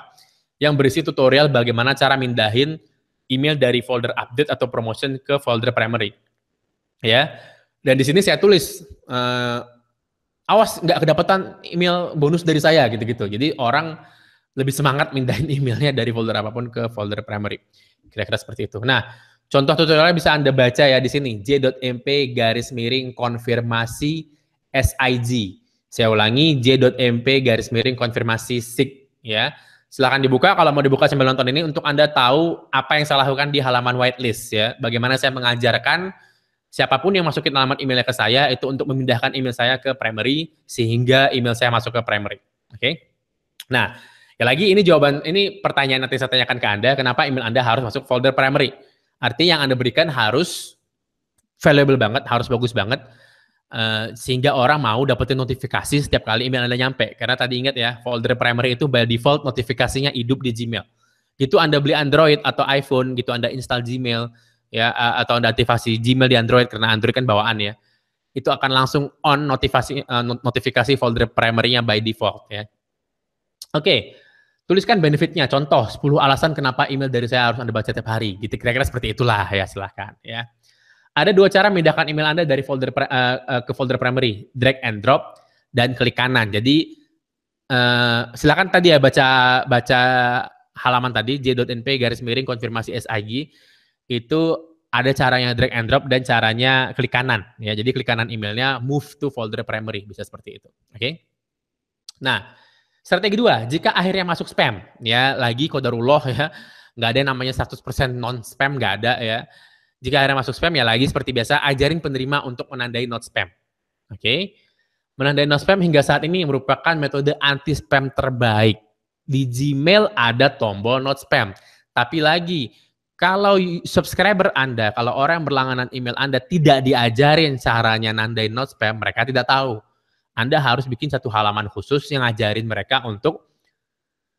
yang berisi tutorial bagaimana cara mindahin email dari folder update atau promotion ke folder primary. Ya, dan di sini saya tulis. Uh, awas nggak kedapatan email bonus dari saya gitu-gitu. Jadi orang lebih semangat mindahin (laughs) emailnya dari folder apapun ke folder primary. Kira-kira seperti itu. Nah, contoh tutorialnya bisa Anda baca ya di sini. j.mp garis miring konfirmasi SIG. Saya ulangi, j.mp garis miring konfirmasi SIG ya. Silahkan dibuka kalau mau dibuka sambil nonton ini untuk Anda tahu apa yang saya lakukan di halaman whitelist ya. Bagaimana saya mengajarkan siapapun yang masukin alamat emailnya ke saya itu untuk memindahkan email saya ke primary sehingga email saya masuk ke primary. Oke. Okay? Nah, Sekali lagi ini jawaban ini pertanyaan nanti saya tanyakan ke Anda kenapa email Anda harus masuk folder primary. Artinya yang Anda berikan harus valuable banget, harus bagus banget uh, sehingga orang mau dapetin notifikasi setiap kali email Anda nyampe. Karena tadi ingat ya, folder primary itu by default notifikasinya hidup di Gmail. Gitu Anda beli Android atau iPhone, gitu Anda install Gmail ya atau Anda aktivasi Gmail di Android karena Android kan bawaan ya. Itu akan langsung on notifikasi uh, notifikasi folder primary-nya by default ya. Oke. Okay tuliskan benefitnya. Contoh, 10 alasan kenapa email dari saya harus Anda baca tiap hari. Gitu kira-kira seperti itulah ya, silahkan ya. Ada dua cara memindahkan email Anda dari folder uh, uh, ke folder primary, drag and drop dan klik kanan. Jadi uh, silakan tadi ya baca baca halaman tadi j.np garis miring konfirmasi SIG itu ada caranya drag and drop dan caranya klik kanan ya. Jadi klik kanan emailnya move to folder primary bisa seperti itu. Oke. Okay? Nah, Strategi kedua, jika akhirnya masuk spam, ya lagi kodarullah ya, nggak ada namanya 100% non-spam, nggak ada ya. Jika akhirnya masuk spam, ya lagi seperti biasa, ajarin penerima untuk menandai not spam. Oke, okay? menandai not spam hingga saat ini merupakan metode anti-spam terbaik. Di Gmail ada tombol not spam, tapi lagi, kalau subscriber Anda, kalau orang yang berlangganan email Anda tidak diajarin caranya nandai not spam, mereka tidak tahu. Anda harus bikin satu halaman khusus yang ngajarin mereka untuk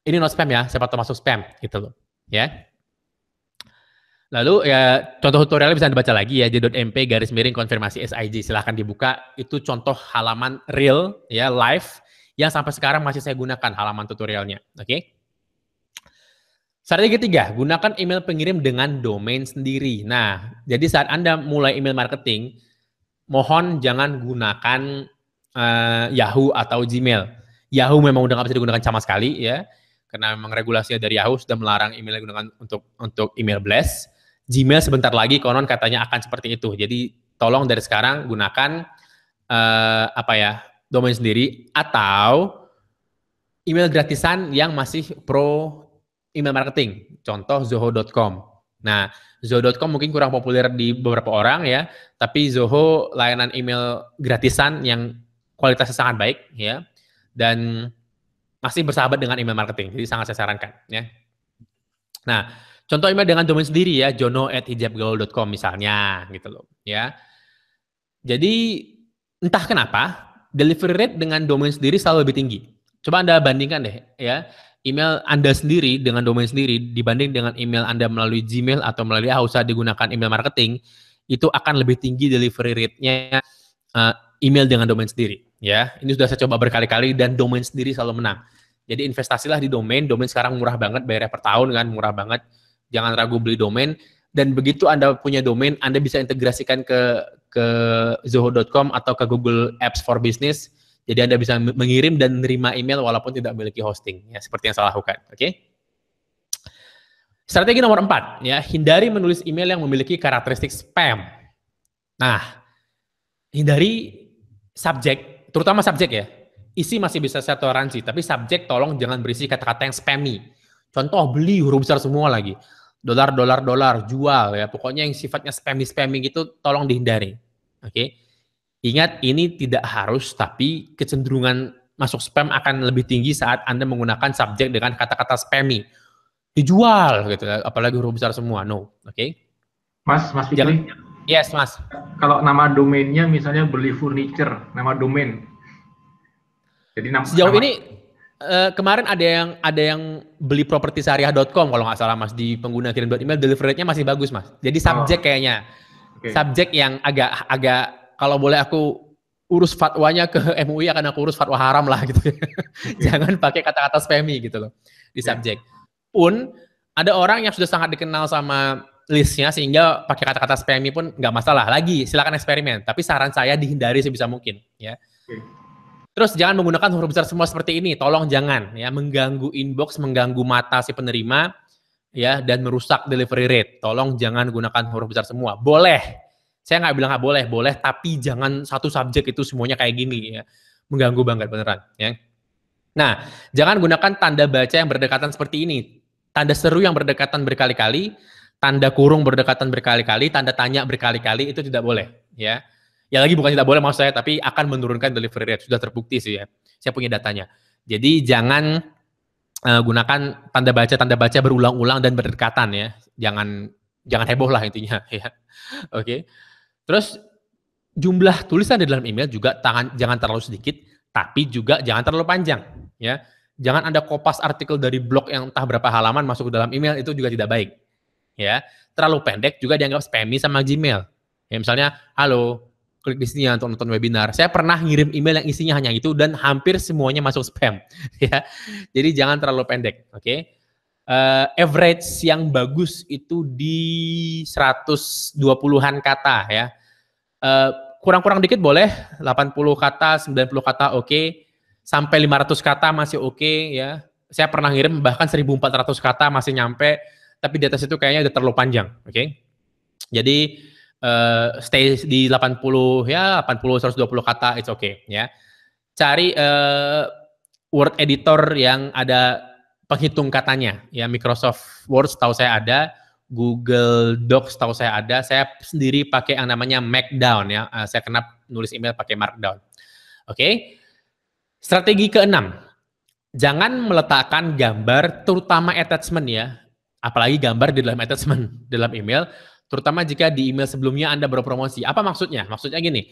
ini not spam ya, siapa tahu masuk spam gitu loh, ya. Lalu ya contoh tutorialnya bisa Anda baca lagi ya j.mp garis miring konfirmasi SIG silahkan dibuka itu contoh halaman real ya live yang sampai sekarang masih saya gunakan halaman tutorialnya, oke. Okay? Strategi ketiga, gunakan email pengirim dengan domain sendiri. Nah, jadi saat Anda mulai email marketing, mohon jangan gunakan uh, Yahoo atau Gmail. Yahoo memang udah nggak bisa digunakan sama sekali ya, karena memang regulasinya dari Yahoo sudah melarang email digunakan untuk untuk email blast. Gmail sebentar lagi konon katanya akan seperti itu. Jadi tolong dari sekarang gunakan uh, apa ya domain sendiri atau email gratisan yang masih pro email marketing. Contoh zoho.com. Nah, Zoho.com mungkin kurang populer di beberapa orang ya, tapi Zoho layanan email gratisan yang kualitasnya sangat baik ya dan masih bersahabat dengan email marketing. Jadi sangat saya sarankan ya. Nah, contoh email dengan domain sendiri ya, jono@hijabgaul.com misalnya gitu loh ya. Jadi entah kenapa delivery rate dengan domain sendiri selalu lebih tinggi. Coba Anda bandingkan deh ya, email Anda sendiri dengan domain sendiri dibanding dengan email Anda melalui Gmail atau melalui Hausa digunakan email marketing itu akan lebih tinggi delivery rate-nya eh, email dengan domain sendiri ya. Ini sudah saya coba berkali-kali dan domain sendiri selalu menang. Jadi investasilah di domain, domain sekarang murah banget bayarnya per tahun kan, murah banget. Jangan ragu beli domain dan begitu Anda punya domain, Anda bisa integrasikan ke ke zoho.com atau ke Google Apps for Business. Jadi Anda bisa mengirim dan menerima email walaupun tidak memiliki hosting ya, seperti yang saya lakukan, oke? Okay? Strategi nomor empat, ya, hindari menulis email yang memiliki karakteristik spam. Nah, hindari subjek, terutama subjek ya. Isi masih bisa saya toleransi, tapi subjek tolong jangan berisi kata-kata yang spammy. Contoh beli huruf besar semua lagi. Dolar, dolar, dolar, jual ya. Pokoknya yang sifatnya spammy-spammy gitu tolong dihindari. Oke. Okay? Ingat ini tidak harus tapi kecenderungan masuk spam akan lebih tinggi saat Anda menggunakan subjek dengan kata-kata spammy. Dijual gitu apalagi huruf besar semua. No, oke. Okay? Mas, Mas Fikri. Jangan, Yes, Mas. Kalau nama domainnya misalnya beli furniture, nama domain. Jadi nama, sejauh nama, ini uh, kemarin ada yang ada yang beli properti syariah.com kalau nggak salah Mas di pengguna kirim email delivery rate-nya masih bagus Mas. Jadi oh. subjek oh. kayaknya. Okay. Subjek yang agak agak kalau boleh aku urus fatwanya ke (laughs) MUI akan aku urus fatwa haram lah gitu. Okay. (laughs) Jangan pakai kata-kata spammy gitu loh di subjek. Yeah. Pun ada orang yang sudah sangat dikenal sama listnya sehingga pakai kata-kata spammy pun nggak masalah lagi silakan eksperimen tapi saran saya dihindari sebisa mungkin ya terus jangan menggunakan huruf besar semua seperti ini tolong jangan ya mengganggu inbox mengganggu mata si penerima ya dan merusak delivery rate tolong jangan gunakan huruf besar semua boleh saya nggak bilang nggak boleh boleh tapi jangan satu subjek itu semuanya kayak gini ya mengganggu banget beneran ya nah jangan gunakan tanda baca yang berdekatan seperti ini tanda seru yang berdekatan berkali-kali tanda kurung berdekatan berkali-kali, tanda tanya berkali-kali itu tidak boleh, ya. Ya lagi bukan tidak boleh maksud saya, tapi akan menurunkan delivery rate sudah terbukti sih ya. Saya punya datanya. Jadi jangan uh, gunakan tanda baca tanda baca berulang-ulang dan berdekatan ya. Jangan jangan heboh lah intinya (laughs) ya. Oke. Okay. Terus jumlah tulisan di dalam email juga tangan, jangan terlalu sedikit, tapi juga jangan terlalu panjang ya. Jangan Anda kopas artikel dari blog yang entah berapa halaman masuk ke dalam email itu juga tidak baik ya terlalu pendek juga dianggap spammy sama Gmail. Ya, misalnya, halo, klik di sini ya untuk nonton webinar. Saya pernah ngirim email yang isinya hanya itu dan hampir semuanya masuk spam. (laughs) ya, jadi jangan terlalu pendek. Oke, okay? uh, eh, average yang bagus itu di 120-an kata ya. kurang eh, kurang-kurang dikit boleh, 80 kata, 90 kata oke, okay. sampai 500 kata masih oke okay, ya. Saya pernah ngirim bahkan 1400 kata masih nyampe tapi di atas itu kayaknya udah terlalu panjang, oke? Okay? Jadi uh, stay di 80 ya 80 120 kata it's okay ya. Cari uh, word editor yang ada penghitung katanya ya Microsoft Word tahu saya ada, Google Docs tahu saya ada, saya sendiri pakai yang namanya Markdown ya. Uh, saya kenap nulis email pakai Markdown. Oke. Okay? Strategi keenam, jangan meletakkan gambar terutama attachment ya apalagi gambar di dalam attachment, di dalam email, terutama jika di email sebelumnya Anda berpromosi. Apa maksudnya? Maksudnya gini,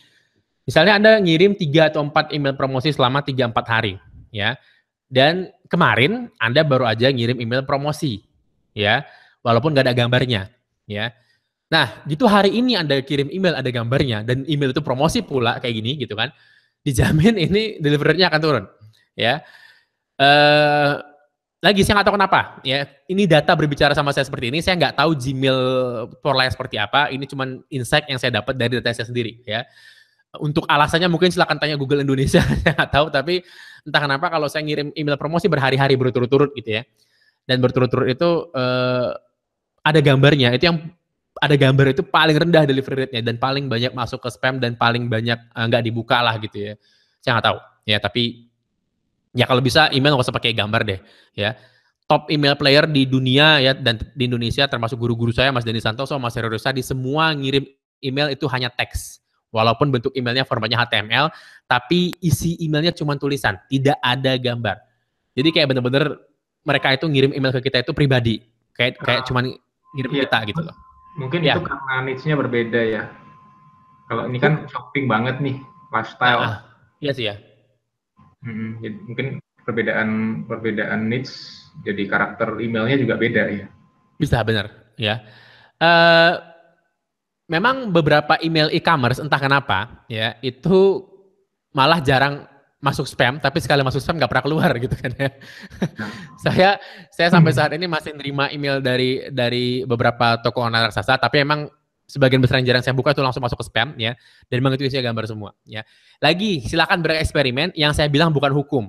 misalnya Anda ngirim 3 atau 4 email promosi selama 3-4 hari, ya. Dan kemarin Anda baru aja ngirim email promosi, ya, walaupun nggak ada gambarnya, ya. Nah, gitu hari ini Anda kirim email ada gambarnya, dan email itu promosi pula kayak gini gitu kan, dijamin (laughs) ini delivernya akan turun, ya. Uh, lagi saya nggak tahu kenapa ya ini data berbicara sama saya seperti ini saya nggak tahu Gmail Porlaya seperti apa ini cuma insight yang saya dapat dari data saya sendiri ya untuk alasannya mungkin silahkan tanya Google Indonesia (laughs) saya nggak tahu tapi entah kenapa kalau saya ngirim email promosi berhari-hari berturut-turut gitu ya dan berturut-turut itu eh, ada gambarnya itu yang ada gambar itu paling rendah delivery rate-nya dan paling banyak masuk ke spam dan paling banyak eh, nggak eh, dibuka lah gitu ya saya nggak tahu ya tapi ya kalau bisa email nggak usah pakai gambar deh ya top email player di dunia ya dan di Indonesia termasuk guru-guru saya Mas Denis Santoso, Mas Heru Rusadi semua ngirim email itu hanya teks. Walaupun bentuk emailnya formatnya HTML, tapi isi emailnya cuma tulisan, tidak ada gambar. Jadi kayak bener-bener mereka itu ngirim email ke kita itu pribadi, kayak kayak ah. cuma ngirim iya. kita gitu loh. Mungkin ya. itu karena niche-nya berbeda ya. Kalau ini kan iya. shopping banget nih, lifestyle. Ah, ah. iya sih ya. Hmm, jadi mungkin perbedaan perbedaan niche jadi karakter emailnya juga beda ya. Bisa benar ya. Uh, memang beberapa email e-commerce entah kenapa ya itu malah jarang masuk spam tapi sekali masuk spam nggak pernah keluar (laughs) gitu kan ya saya saya sampai hmm. saat ini masih nerima email dari dari beberapa toko online raksasa tapi emang sebagian besar yang jarang saya buka itu langsung masuk ke spam ya dan memang itu isinya gambar semua ya lagi silakan bereksperimen yang saya bilang bukan hukum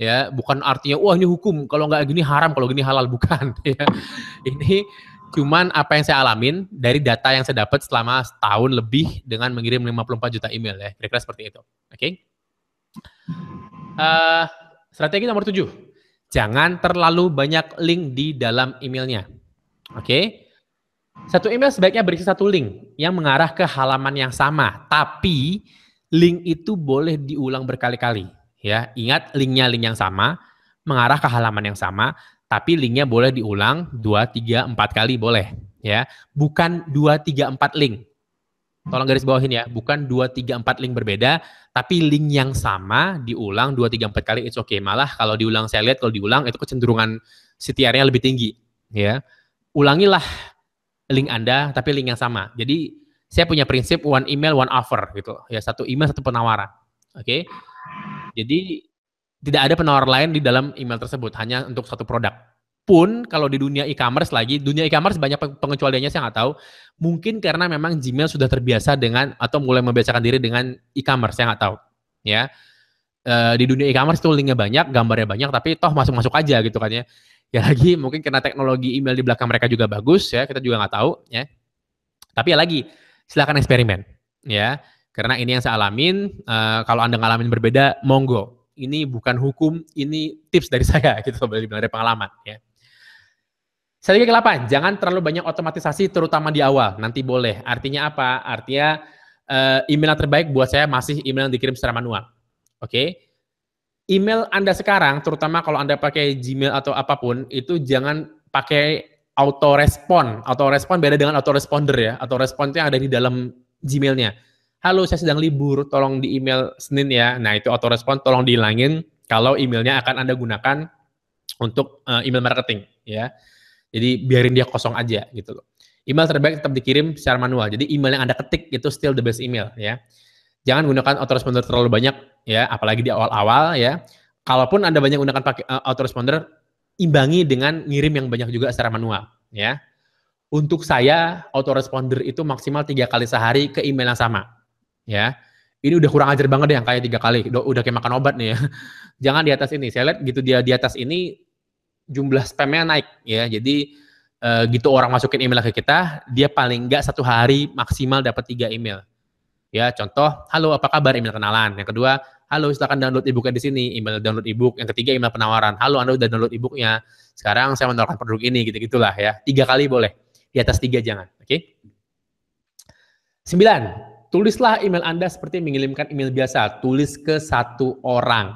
ya bukan artinya wah ini hukum kalau nggak gini haram kalau gini halal (laughs) bukan ya ini cuman apa yang saya alamin dari data yang saya dapat selama setahun lebih dengan mengirim 54 juta email ya kira-kira seperti itu oke okay? uh, eh, strategi nomor tujuh jangan terlalu banyak link di dalam emailnya oke okay? Satu email sebaiknya berisi satu link yang mengarah ke halaman yang sama, tapi link itu boleh diulang berkali-kali. Ya, ingat linknya link yang sama, mengarah ke halaman yang sama, tapi linknya boleh diulang dua, tiga, empat kali boleh. Ya, bukan dua, tiga, empat link. Tolong garis bawahin ya, bukan dua, tiga, empat link berbeda, tapi link yang sama diulang dua, tiga, empat kali, it's okay. Malah kalau diulang, saya lihat kalau diulang itu kecenderungan CTR-nya lebih tinggi. Ya, ulangilah link Anda tapi link yang sama. Jadi saya punya prinsip one email one offer gitu. Ya satu email satu penawaran. Oke. Okay? Jadi tidak ada penawar lain di dalam email tersebut, hanya untuk satu produk. Pun kalau di dunia e-commerce lagi, dunia e-commerce banyak pengecualiannya saya nggak tahu. Mungkin karena memang Gmail sudah terbiasa dengan atau mulai membiasakan diri dengan e-commerce, saya nggak tahu. Ya, e, di dunia e-commerce itu linknya banyak, gambarnya banyak, tapi toh masuk-masuk aja gitu kan ya ya lagi mungkin karena teknologi email di belakang mereka juga bagus ya kita juga nggak tahu ya tapi ya lagi silakan eksperimen ya karena ini yang saya alamin uh, kalau anda ngalamin berbeda monggo ini bukan hukum ini tips dari (laughs) saya gitu boleh dibilang dari pengalaman ya saya ke-8, jangan terlalu banyak otomatisasi terutama di awal. Nanti boleh. Artinya apa? Artinya uh, email yang terbaik buat saya masih email yang dikirim secara manual. Oke. Okay? email Anda sekarang, terutama kalau Anda pakai Gmail atau apapun, itu jangan pakai autorespon. Autorespon beda dengan autoresponder ya. Autorespon itu yang ada di dalam Gmailnya. Halo, saya sedang libur, tolong di email Senin ya. Nah, itu autorespon tolong dihilangin kalau emailnya akan Anda gunakan untuk eh, email marketing ya. Jadi biarin dia kosong aja gitu loh. Email terbaik tetap dikirim secara manual. Jadi email yang Anda ketik itu still the best email ya. Jangan gunakan autoresponder terlalu banyak ya apalagi di awal-awal ya kalaupun anda banyak gunakan pakai uh, autoresponder imbangi dengan ngirim yang banyak juga secara manual ya untuk saya autoresponder itu maksimal tiga kali sehari ke email yang sama ya ini udah kurang ajar banget deh yang kayak tiga kali udah, kayak makan obat nih ya (laughs) jangan di atas ini saya lihat gitu dia di atas ini jumlah spamnya naik ya jadi e, gitu orang masukin email ke kita dia paling nggak satu hari maksimal dapat tiga email ya contoh halo apa kabar email kenalan yang kedua Halo, silakan download e-booknya di sini. Email download e-book. Yang ketiga email penawaran. Halo, Anda udah download e-booknya. Sekarang saya menawarkan produk ini, gitu-gitulah ya. Tiga kali boleh. Di atas tiga jangan. Oke? Okay? Sembilan, tulislah email Anda seperti mengirimkan email biasa. Tulis ke satu orang.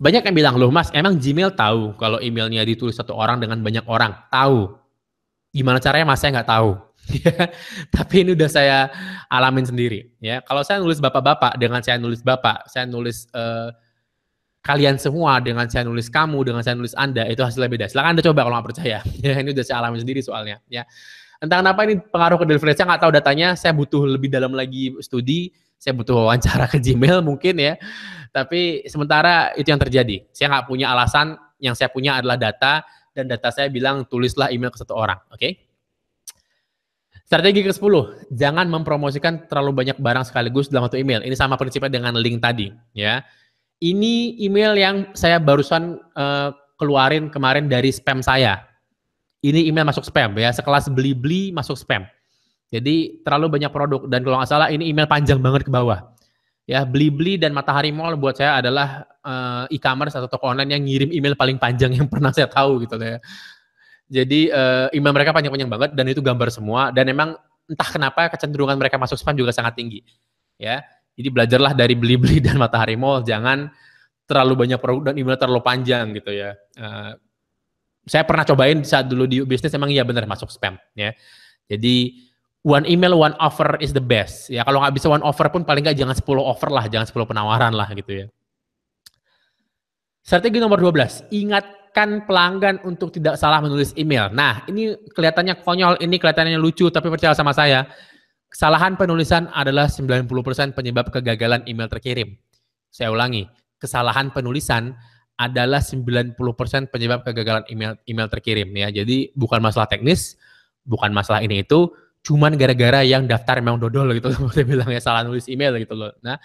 Banyak yang bilang, loh mas, emang Gmail tahu kalau emailnya ditulis satu orang dengan banyak orang? Tahu. Gimana caranya mas, saya nggak tahu ya tapi ini udah saya alamin sendiri ya kalau saya nulis bapak-bapak dengan saya nulis bapak saya nulis eh, kalian semua dengan saya nulis kamu dengan saya nulis anda itu hasilnya beda silahkan anda coba kalau nggak percaya ya (laughs) ini udah saya alamin sendiri soalnya ya entah kenapa ini pengaruh ke delivery saya nggak tahu datanya saya butuh lebih dalam lagi studi saya butuh wawancara ke Gmail mungkin ya tapi sementara itu yang terjadi saya nggak punya alasan yang saya punya adalah data dan data saya bilang tulislah email ke satu orang oke okay? Strategi ke-10, jangan mempromosikan terlalu banyak barang sekaligus dalam satu email. Ini sama prinsipnya dengan link tadi, ya. Ini email yang saya barusan uh, keluarin kemarin dari spam saya. Ini email masuk spam ya, sekelas beli-beli masuk spam. Jadi terlalu banyak produk dan kalau nggak salah ini email panjang banget ke bawah. Ya, beli-beli dan Matahari Mall buat saya adalah eh, e-commerce atau toko online yang ngirim email paling panjang yang pernah saya tahu gitu ya. Jadi uh, eh, email mereka panjang-panjang banget dan itu gambar semua dan emang entah kenapa kecenderungan mereka masuk spam juga sangat tinggi. Ya. Jadi belajarlah dari beli-beli dan Matahari Mall, jangan terlalu banyak produk dan email terlalu panjang gitu ya. Uh, saya pernah cobain saat dulu di bisnis emang iya benar masuk spam ya. Jadi one email one offer is the best ya kalau nggak bisa one offer pun paling nggak jangan 10 offer lah jangan 10 penawaran lah gitu ya strategi nomor 12 ingat menekan pelanggan untuk tidak salah menulis email. Nah, ini kelihatannya konyol, ini kelihatannya lucu, tapi percaya sama saya, kesalahan penulisan adalah 90% penyebab kegagalan email terkirim. Saya ulangi, kesalahan penulisan adalah 90% penyebab kegagalan email email terkirim ya. Jadi bukan masalah teknis, bukan masalah ini itu, cuman gara-gara yang daftar memang dodol gitu loh, (laughs) saya bilang ya salah nulis email gitu loh. Nah,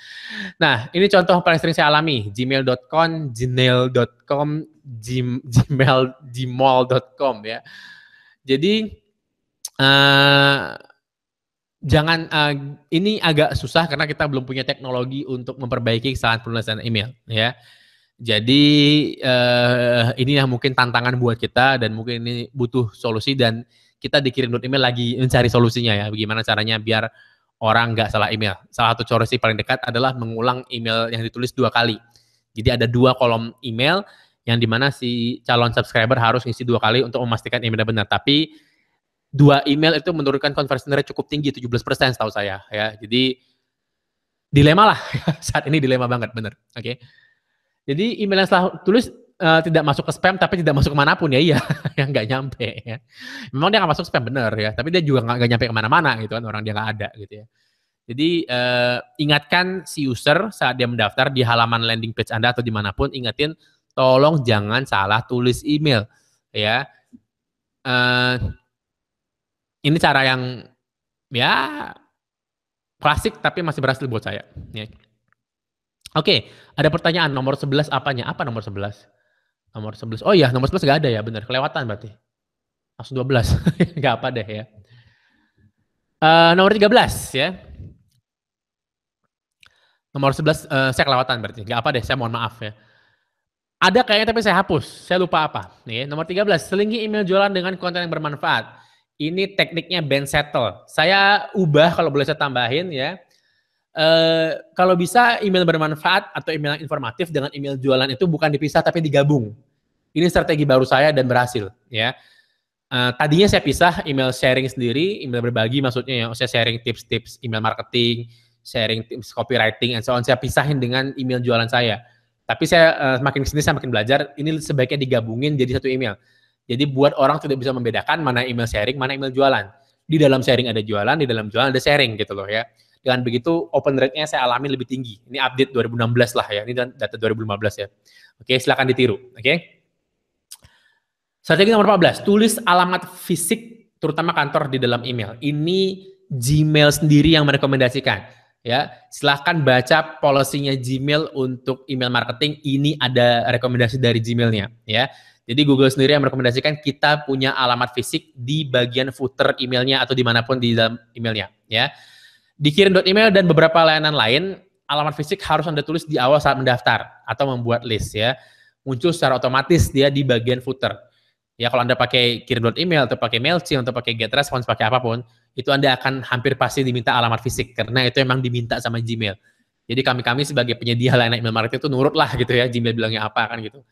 nah ini contoh paling sering saya alami, gmail.com, gmail.com, (laughs) gmail gmail.com ya. Jadi uh, jangan uh, ini agak susah karena kita belum punya teknologi untuk memperbaiki kesalahan penulisan email ya. Jadi uh, eh, ini yang mungkin tantangan buat kita dan mungkin ini butuh solusi dan kita dikirim dot email lagi mencari solusinya ya. Bagaimana caranya biar orang nggak salah email. Salah satu solusi paling dekat adalah mengulang email yang ditulis dua kali. Jadi ada dua kolom email yang dimana si calon subscriber harus ngisi dua kali untuk memastikan emailnya benar. Tapi dua email itu menurunkan konversi rate cukup tinggi 17% setahu saya ya. Jadi dilema lah (laughs) saat ini dilema banget bener. Oke. Okay. Jadi email yang salah tulis uh, tidak masuk ke spam tapi tidak masuk kemanapun ya iya (laughs) yang nggak nyampe ya. Memang dia nggak masuk spam bener ya, tapi dia juga nggak nyampe kemana-mana gitu kan orang dia nggak ada gitu ya. Jadi uh, ingatkan si user saat dia mendaftar di halaman landing page Anda atau dimanapun ingatin tolong jangan salah tulis email ya. Uh, ini cara yang ya klasik tapi masih berhasil buat saya. Ya. Oke, ada pertanyaan nomor 11 apanya? Apa nomor 11? Nomor 11. Oh iya, nomor 11 gak ada ya, bener. Kelewatan berarti. Langsung 12. (laughs) gak apa deh ya. Uh, nomor 13 ya. Nomor 11 uh, eh, saya kelewatan berarti. Gak apa deh, saya mohon maaf ya. Ada kayaknya tapi saya hapus. Saya lupa apa. Nih, nomor 13, selingi email jualan dengan konten yang bermanfaat. Ini tekniknya band Settle. Saya ubah kalau boleh saya tambahin ya. E, kalau bisa email bermanfaat atau email yang informatif dengan email jualan itu bukan dipisah tapi digabung. Ini strategi baru saya dan berhasil ya. E, tadinya saya pisah email sharing sendiri, email berbagi maksudnya ya, saya sharing tips-tips email marketing, sharing tips copywriting and so on saya pisahin dengan email jualan saya. Tapi saya eh, semakin kesini saya makin belajar ini sebaiknya digabungin jadi satu email. Jadi buat orang tidak bisa membedakan mana email sharing, mana email jualan. Di dalam sharing ada jualan, di dalam jualan ada sharing gitu loh ya. Dengan begitu open rate-nya saya alami lebih tinggi. Ini update 2016 lah ya. Ini data 2015 ya. Oke, silakan ditiru. Oke. Strategi nomor 14, tulis alamat fisik terutama kantor di dalam email. Ini Gmail sendiri yang merekomendasikan ya silahkan baca polisinya Gmail untuk email marketing ini ada rekomendasi dari Gmailnya ya jadi Google sendiri yang merekomendasikan kita punya alamat fisik di bagian footer emailnya atau dimanapun di dalam emailnya ya dikirim email dan beberapa layanan lain alamat fisik harus anda tulis di awal saat mendaftar atau membuat list ya muncul secara otomatis dia di bagian footer Ya kalau Anda pakai kirim email atau pakai MailChimp atau pakai GetResponse, pakai apapun, itu Anda akan hampir pasti diminta alamat fisik karena itu emang diminta sama Gmail. Jadi kami-kami sebagai penyedia layanan email marketing itu nurut lah gitu ya, Gmail bilangnya apa kan gitu.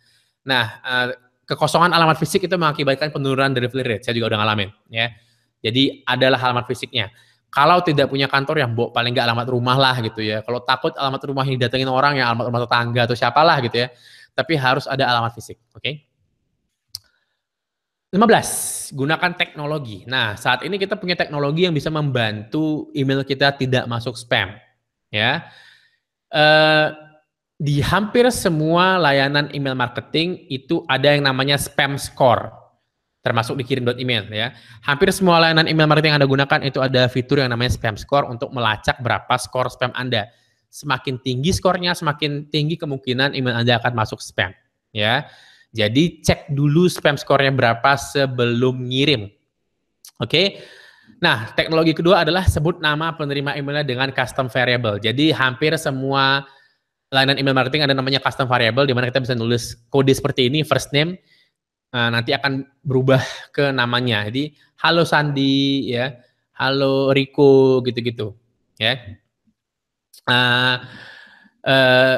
Nah, eh, kekosongan alamat fisik itu mengakibatkan penurunan delivery rate. Saya juga udah ngalamin ya. Jadi adalah alamat fisiknya. Kalau tidak punya kantor yang boh, paling nggak alamat rumah lah gitu ya. Kalau takut alamat rumah ini datengin orang yang alamat rumah tetangga atau siapalah gitu ya. Tapi harus ada alamat fisik, oke? Okay? 15. Gunakan teknologi. Nah, saat ini kita punya teknologi yang bisa membantu email kita tidak masuk spam. Ya. Eh, di hampir semua layanan email marketing itu ada yang namanya spam score. Termasuk dikirim dot email ya. Hampir semua layanan email marketing yang Anda gunakan itu ada fitur yang namanya spam score untuk melacak berapa skor spam Anda. Semakin tinggi skornya, semakin tinggi kemungkinan email Anda akan masuk spam. Ya. Jadi cek dulu spam score berapa sebelum ngirim. Oke. Okay? Nah, teknologi kedua adalah sebut nama penerima emailnya dengan custom variable. Jadi hampir semua layanan email marketing ada namanya custom variable di mana kita bisa nulis kode seperti ini first name eh, nanti akan berubah ke namanya. Jadi halo Sandi ya, halo Riko gitu-gitu ya. Uh, uh,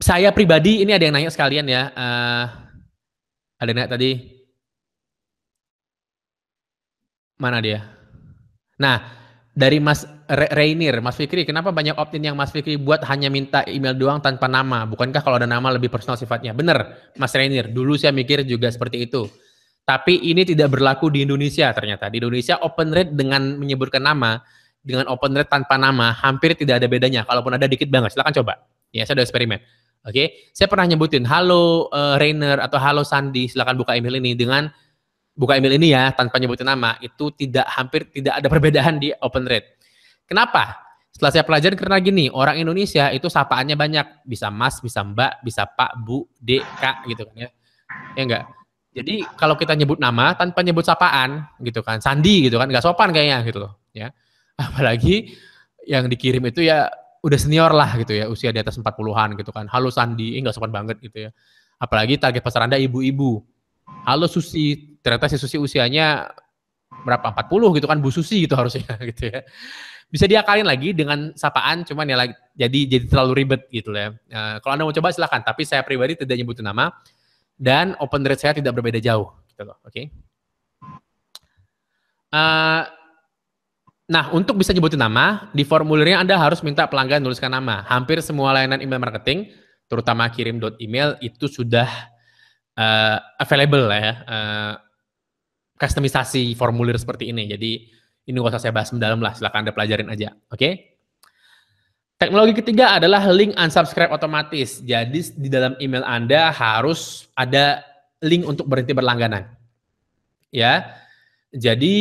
saya pribadi ini ada yang nanya sekalian ya. Uh, ada yang nanya tadi. Mana dia? Nah, dari Mas Re Rainier, Mas Fikri, kenapa banyak opt-in yang Mas Fikri buat hanya minta email doang tanpa nama? Bukankah kalau ada nama lebih personal sifatnya? Bener, Mas Rainier. Dulu saya mikir juga seperti itu. Tapi ini tidak berlaku di Indonesia ternyata. Di Indonesia open rate dengan menyebutkan nama, dengan open rate tanpa nama, hampir tidak ada bedanya. Kalaupun ada dikit banget, silahkan coba. Ya, saya udah eksperimen. Oke, okay? saya pernah nyebutin halo uh, Rainer atau halo Sandi, silakan buka email ini dengan buka email ini ya tanpa nyebutin nama, itu tidak hampir tidak ada perbedaan di open rate. Kenapa? Setelah saya pelajari karena gini, orang Indonesia itu sapaannya banyak, bisa Mas, bisa Mbak, bisa Pak, Bu, Dek, Kak gitu kan ya. Ya enggak? Jadi kalau kita nyebut nama tanpa nyebut sapaan gitu kan, Sandi gitu kan, nggak sopan kayaknya gitu loh, ya. Apalagi yang dikirim itu ya udah senior lah gitu ya, usia di atas 40-an gitu kan. Halo Sandi, ini eh, sopan banget gitu ya. Apalagi target pasar Anda ibu-ibu. Halo Susi, ternyata si Susi usianya berapa 40 gitu kan Bu Susi gitu harusnya (laughs) gitu ya. Bisa diakalin lagi dengan sapaan cuman ya lagi, jadi jadi terlalu ribet gitu ya. Nah, kalau Anda mau coba silahkan, tapi saya pribadi tidak nyebutin nama dan open rate saya tidak berbeda jauh gitu loh, oke. Okay? Uh, eh, Nah, untuk bisa nyebutin nama, di formulirnya Anda harus minta pelanggan nuliskan nama. Hampir semua layanan email marketing, terutama kirim email itu sudah uh, available ya, uh, customisasi formulir seperti ini. Jadi ini nggak usah saya bahas mendalam lah, silahkan Anda pelajarin aja, oke? Okay? Teknologi ketiga adalah link unsubscribe otomatis. Jadi di dalam email Anda harus ada link untuk berhenti berlangganan. Ya. Jadi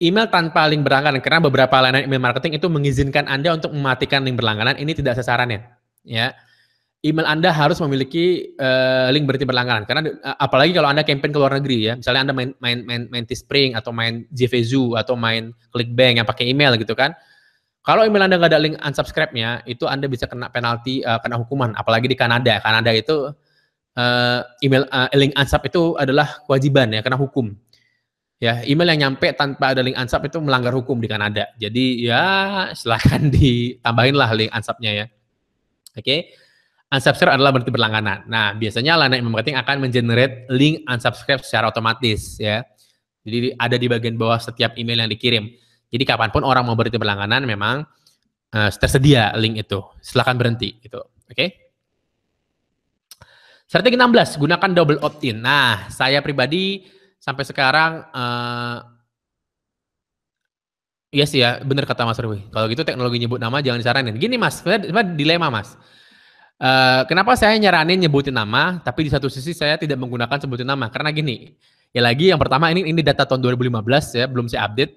Email tanpa link berlangganan, karena beberapa layanan email marketing itu mengizinkan Anda untuk mematikan link berlangganan, ini tidak sasarannya. Ya, email Anda harus memiliki uh, link berarti berlangganan. Karena uh, apalagi kalau Anda campaign ke luar negeri ya, misalnya Anda main main main, main T-Spring atau main JVZoo atau main Clickbank yang pakai email gitu kan. Kalau email Anda nggak ada link unsubscribe-nya, itu Anda bisa kena penalti, uh, kena hukuman. Apalagi di Kanada, Kanada itu uh, email uh, link unsub itu adalah kewajiban ya, kena hukum ya email yang nyampe tanpa ada link ansap itu melanggar hukum di Kanada. Jadi ya silahkan (laughs) ditambahin lah link ansapnya ya. Oke. Okay. Unsubscribe adalah berarti berlangganan. Nah, biasanya Lana Email Marketing akan mengenerate link unsubscribe secara otomatis ya. Jadi ada di bagian bawah setiap email yang dikirim. Jadi kapanpun orang mau berhenti berlangganan memang uh, tersedia link itu. Silahkan berhenti itu. Oke. Okay? Strategi 16, gunakan double opt-in. Nah, saya pribadi sampai sekarang uh, Iya sih ya, bener kata Mas Rui. Kalau gitu teknologi nyebut nama jangan disaranin. Gini Mas, sebenarnya dilema Mas. Uh, kenapa saya nyaranin nyebutin nama, tapi di satu sisi saya tidak menggunakan sebutin nama? Karena gini, ya lagi yang pertama ini ini data tahun 2015 ya, belum saya update.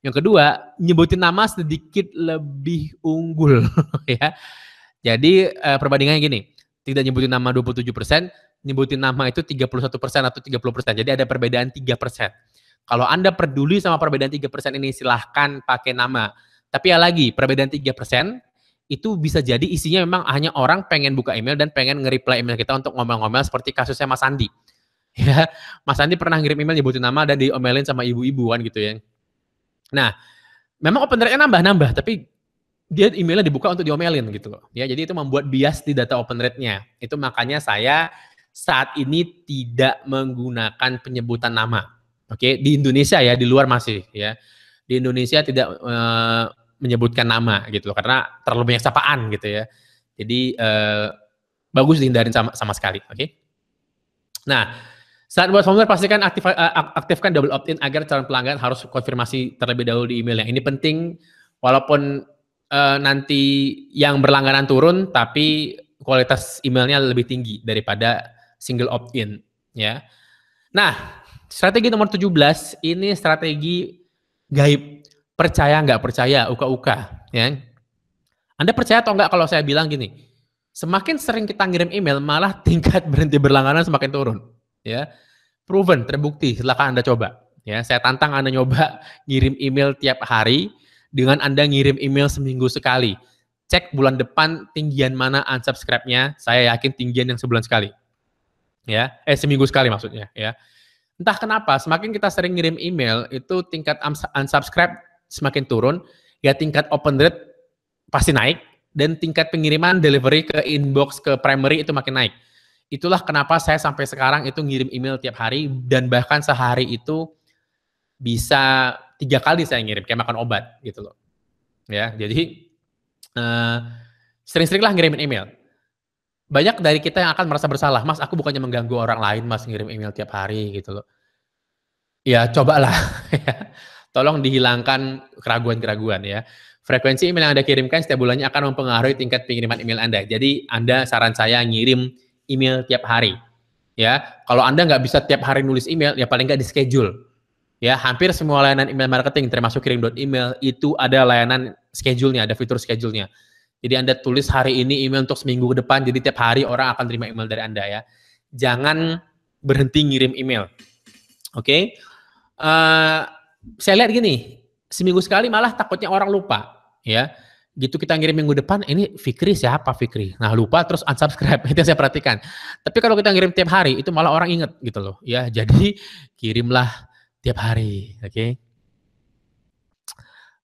Yang kedua, nyebutin nama sedikit lebih unggul (laughs) ya. Jadi uh, perbandingannya gini, tidak nyebutin nama 27%, nyebutin nama itu 31% atau 30%. Jadi ada perbedaan 3%. Kalau Anda peduli sama perbedaan 3% ini silahkan pakai nama. Tapi ya lagi, perbedaan 3% itu bisa jadi isinya memang hanya orang pengen buka email dan pengen nge-reply email kita untuk ngomel-ngomel seperti kasusnya Mas Andi. (laughs) Ya, Mas Andi pernah ngirim email nyebutin nama dan diomelin sama ibu-ibu kan gitu ya. Nah, memang open rate-nya nambah-nambah, tapi dia emailnya dibuka untuk diomelin gitu loh. Ya, jadi itu membuat bias di data open rate-nya. Itu makanya saya saat ini tidak menggunakan penyebutan nama. Oke, okay? di Indonesia ya, di luar masih ya. Di Indonesia tidak e, menyebutkan nama gitu loh karena terlalu banyak sapaan gitu ya. Jadi e, bagus dihindarin sama sama sekali, oke. Okay? Nah, saat buat formulir pastikan aktif, eh, aktifkan double opt-in agar calon pelanggan harus konfirmasi terlebih dahulu di email emailnya. Ini penting walaupun uh, nanti yang berlangganan turun tapi kualitas emailnya lebih tinggi daripada single opt-in ya. Nah, strategi nomor 17 ini strategi gaib. Percaya nggak percaya, uka-uka ya. Anda percaya atau nggak kalau saya bilang gini, semakin sering kita ngirim email malah (laughs) tingkat berhenti berlangganan semakin turun ya. Proven, terbukti, silahkan Anda coba. Ya, saya tantang Anda nyoba ngirim email tiap hari dengan Anda ngirim email seminggu sekali. Cek bulan depan tinggian mana unsubscribe-nya, saya yakin tinggian yang sebulan sekali ya eh seminggu sekali maksudnya ya entah kenapa semakin kita sering ngirim email itu tingkat unsubscribe semakin turun ya tingkat open rate pasti naik dan tingkat pengiriman delivery ke inbox ke primary itu makin naik itulah kenapa saya sampai sekarang itu ngirim email tiap hari dan bahkan sehari itu bisa tiga kali saya ngirim kayak makan obat gitu loh ya jadi uh, sering-seringlah ngirimin email banyak dari kita yang akan merasa bersalah, Mas, aku bukannya mengganggu orang lain, Mas, ngirim email tiap hari gitu loh. Ya, cobalah. (laughs) Ya. Tolong dihilangkan keraguan-keraguan ya. Frekuensi email yang Anda kirimkan setiap bulannya akan mempengaruhi tingkat pengiriman email Anda. Jadi, Anda saran saya ngirim email tiap hari. Ya, kalau Anda nggak bisa tiap hari nulis email, ya paling nggak di-schedule. Ya, hampir semua layanan email marketing termasuk kirim.email itu ada layanan schedule-nya, ada fitur schedule-nya jadi Anda tulis hari ini email untuk seminggu ke depan, jadi tiap hari orang akan terima email dari Anda ya. Jangan berhenti ngirim email. Oke? Okay? Uh, eh, saya lihat gini, seminggu sekali malah takutnya orang lupa. ya. Gitu kita ngirim minggu depan, ini Fikri siapa Fikri? Nah lupa terus unsubscribe, (laughs) itu yang saya perhatikan. Tapi kalau kita ngirim tiap hari, itu malah orang inget gitu loh. ya. Jadi kirimlah tiap hari. Oke? Okay?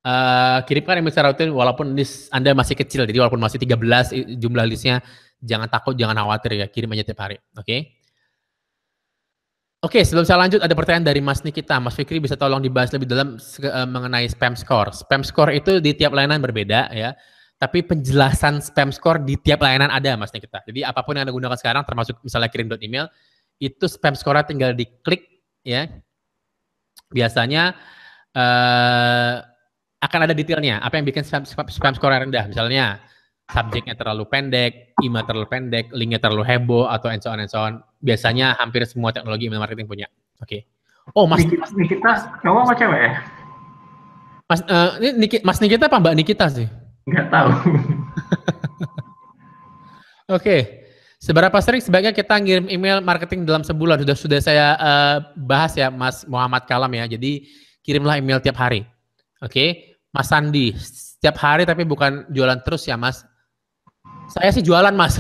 Uh, kirimkan email secara rutin walaupun list Anda masih kecil. Jadi walaupun masih 13 jumlah listnya, jangan takut, jangan khawatir ya. Kirim aja tiap hari. Oke. Okay? Oke, okay, sebelum saya lanjut ada pertanyaan dari Mas Nikita. Mas Fikri bisa tolong dibahas lebih dalam eh, mengenai spam score. Spam score itu di tiap layanan berbeda ya. Tapi penjelasan spam score di tiap layanan ada Mas Nikita. Jadi apapun yang Anda gunakan sekarang termasuk misalnya kirim email, itu spam score tinggal diklik ya. Biasanya eh uh, akan ada detailnya apa yang bikin spam, spam, spam score rendah misalnya subjeknya terlalu pendek, email terlalu pendek, linknya terlalu heboh atau and so on and so on. Biasanya hampir semua teknologi email marketing punya. Oke. Okay. Oh, Mas Nikita, cowok cewek ya? Mas uh, ini Nikita, Mas Nikita apa Mbak Nikita sih? Enggak tahu. (laughs) Oke. Okay. Seberapa sering sebaiknya kita ngirim email marketing dalam sebulan? Sudah sudah saya uh, bahas ya Mas Muhammad Kalam ya. Jadi kirimlah email tiap hari. Oke. Okay Mas Sandi, setiap hari tapi bukan jualan terus ya Mas. Saya sih jualan Mas.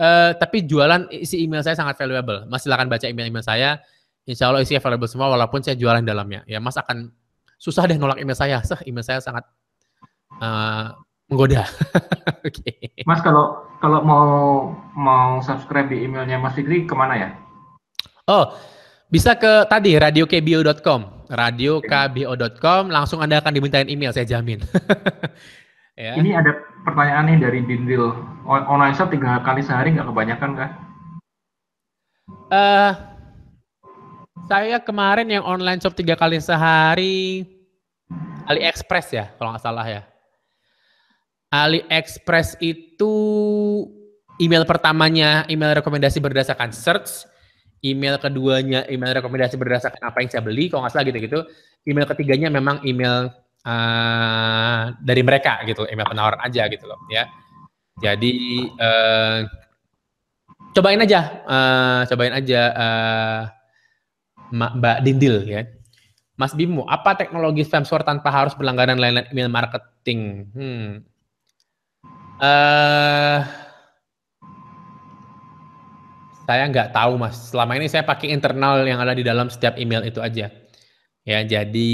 uh, (laughs) tapi jualan isi email saya sangat valuable. Mas silahkan baca email-email saya. Insya Allah isi valuable semua walaupun saya jualan dalamnya. Ya Mas akan susah deh nolak email saya. Sah, email saya sangat uh, menggoda. (laughs) okay. Mas kalau kalau mau mau subscribe di emailnya Mas Fikri kemana ya? Oh, bisa ke tadi radiokbio.com, radiokbio.com langsung Anda akan dimintain email saya jamin. (laughs) ya. Ini ada pertanyaan nih dari Dindil. Online shop tiga kali sehari nggak kebanyakan kah? Uh, saya kemarin yang online shop tiga kali sehari AliExpress ya kalau nggak salah ya. AliExpress itu email pertamanya email rekomendasi berdasarkan search email keduanya email rekomendasi berdasarkan apa yang saya beli kalau nggak salah gitu-gitu email ketiganya memang email uh, dari mereka gitu email penawaran aja gitu loh ya jadi uh, cobain aja uh, cobain aja uh, Mbak Dindil ya Mas Bimo, apa teknologi spamsware tanpa harus berlangganan layanan email marketing? Hmm. Uh, saya nggak tahu mas. Selama ini saya pakai internal yang ada di dalam setiap email itu aja. Ya jadi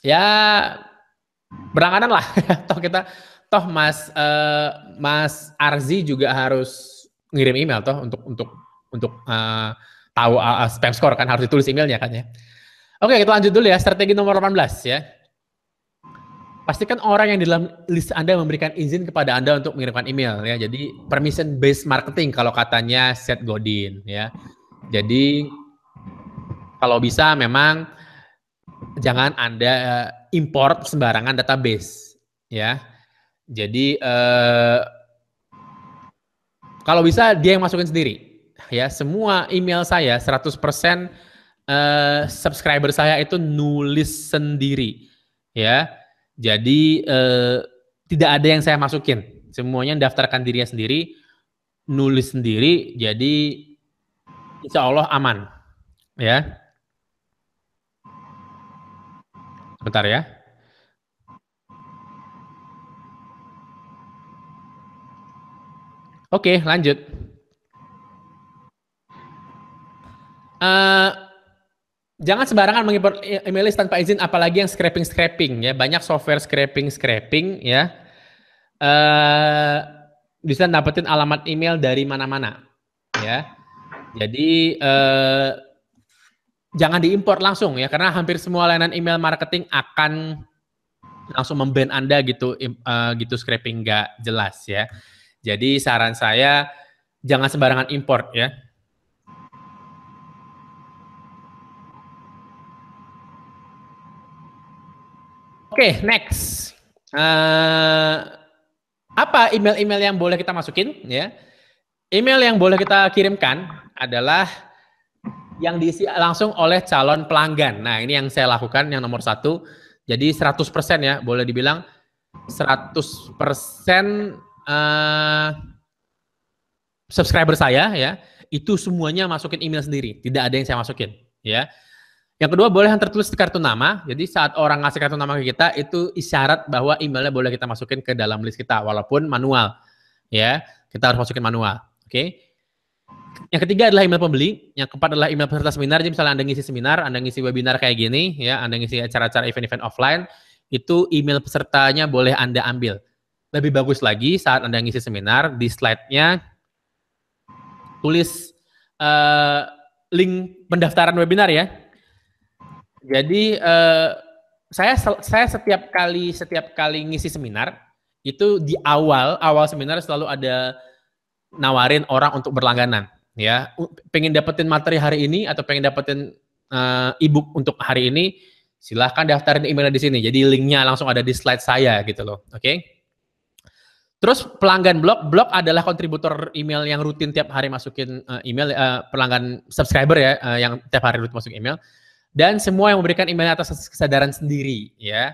ya berangkatan lah. (laughs) toh kita toh mas uh, mas Arzi juga harus ngirim email toh untuk untuk untuk uh, tahu uh, spam score kan harus ditulis emailnya kan ya. Oke kita lanjut dulu ya strategi nomor 18 ya pastikan orang yang di dalam list Anda memberikan izin kepada Anda untuk mengirimkan email ya. Jadi permission based marketing kalau katanya Seth Godin ya. Jadi kalau bisa memang jangan Anda eh, import sembarangan database ya. Jadi eh, kalau bisa dia yang masukin sendiri ya. Semua email saya 100% eh, subscriber saya itu nulis sendiri ya jadi eh, tidak ada yang saya masukin. Semuanya daftarkan dirinya sendiri, nulis sendiri. Jadi insya Allah aman. Ya. Bentar ya. Oke, lanjut. Uh, Jangan sembarangan mengimpor email list tanpa izin, apalagi yang scraping-scraping ya. Banyak software scraping-scraping ya. Uh, bisa dapetin alamat email dari mana-mana ya. Jadi uh, jangan diimpor langsung ya, karena hampir semua layanan email marketing akan langsung memban Anda gitu uh, gitu scraping nggak jelas ya. Jadi saran saya jangan sembarangan import ya. okay, next. Uh, apa email-email yang boleh kita masukin? Ya, email yang boleh kita kirimkan adalah yang diisi langsung oleh calon pelanggan. Nah, ini yang saya lakukan yang nomor satu. Jadi 100% ya, boleh dibilang 100% uh, eh, subscriber saya ya, itu semuanya masukin email sendiri, tidak ada yang saya masukin, ya. Yang kedua boleh yang tertulis di kartu nama. Jadi saat orang ngasih kartu nama ke kita itu isyarat bahwa emailnya boleh kita masukin ke dalam list kita walaupun manual. Ya, kita harus masukin manual. Oke. Okay? Yang ketiga adalah email pembeli, yang keempat adalah email peserta seminar. Jadi misalnya Anda ngisi seminar, Anda ngisi webinar kayak gini ya, Anda ngisi acara-acara event-event offline, itu email pesertanya boleh Anda ambil. Lebih bagus lagi saat Anda ngisi seminar, di slide-nya tulis uh, link pendaftaran webinar ya jadi uh, saya saya setiap kali setiap kali ngisi seminar itu di awal awal seminar selalu ada nawarin orang untuk berlangganan ya pengen dapetin materi hari ini atau pengen dapetin uh, e untuk hari ini silahkan daftarin email di sini jadi linknya langsung ada di slide saya gitu loh oke okay? terus pelanggan blog blog adalah kontributor email yang rutin tiap hari masukin uh, email uh, pelanggan subscriber ya uh, yang tiap hari rutin masuk email dan semua yang memberikan email atas kesadaran sendiri ya.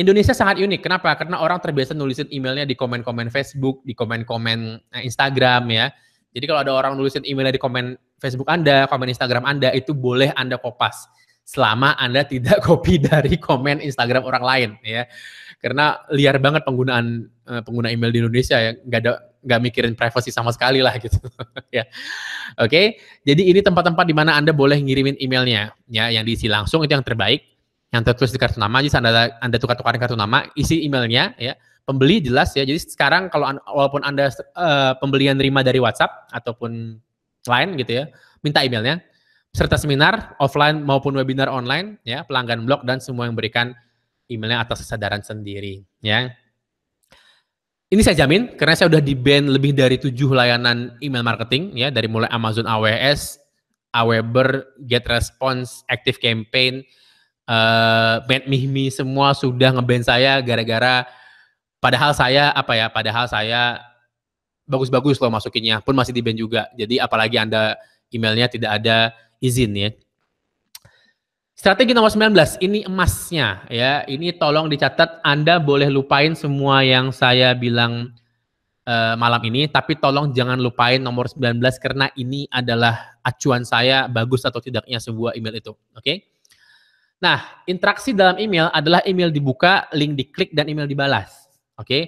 Indonesia sangat unik. Kenapa? Karena orang terbiasa nulisin emailnya di komen-komen Facebook, di komen-komen eh, Instagram ya. Jadi kalau ada orang nulisin emailnya di komen Facebook Anda, komen Instagram Anda, itu boleh Anda kopas selama Anda tidak (laughs) copy dari komen Instagram orang lain ya. Karena liar banget penggunaan eh, pengguna email di Indonesia ya, nggak ada nggak mikirin privasi sama sekali lah gitu (laughs) ya oke okay? jadi ini tempat-tempat di mana anda boleh ngirimin emailnya ya yang diisi langsung itu yang terbaik yang tertulis di kartu nama jadi anda anda tukar-tukarin kartu nama isi emailnya ya pembeli jelas ya jadi sekarang kalau walaupun anda uh, pembelian terima dari WhatsApp ataupun lain gitu ya minta emailnya serta seminar offline maupun webinar online ya pelanggan blog dan semua yang berikan emailnya atas kesadaran sendiri ya ini saya jamin karena saya sudah di ban lebih dari tujuh layanan email marketing ya dari mulai Amazon AWS, Aweber, GetResponse, Active Campaign, uh, mihmi semua sudah ngeban saya gara-gara padahal saya apa ya padahal saya bagus-bagus loh masukinnya pun masih di ban juga. Jadi apalagi Anda emailnya tidak ada izin ya. Strategi nomor 19, ini emasnya ya. Ini tolong dicatat Anda boleh lupain semua yang saya bilang uh, malam ini, tapi tolong jangan lupain nomor 19 karena ini adalah acuan saya bagus atau tidaknya sebuah email itu. Oke. Okay? Nah, interaksi dalam email adalah email dibuka, link diklik dan email dibalas. Oke. Okay?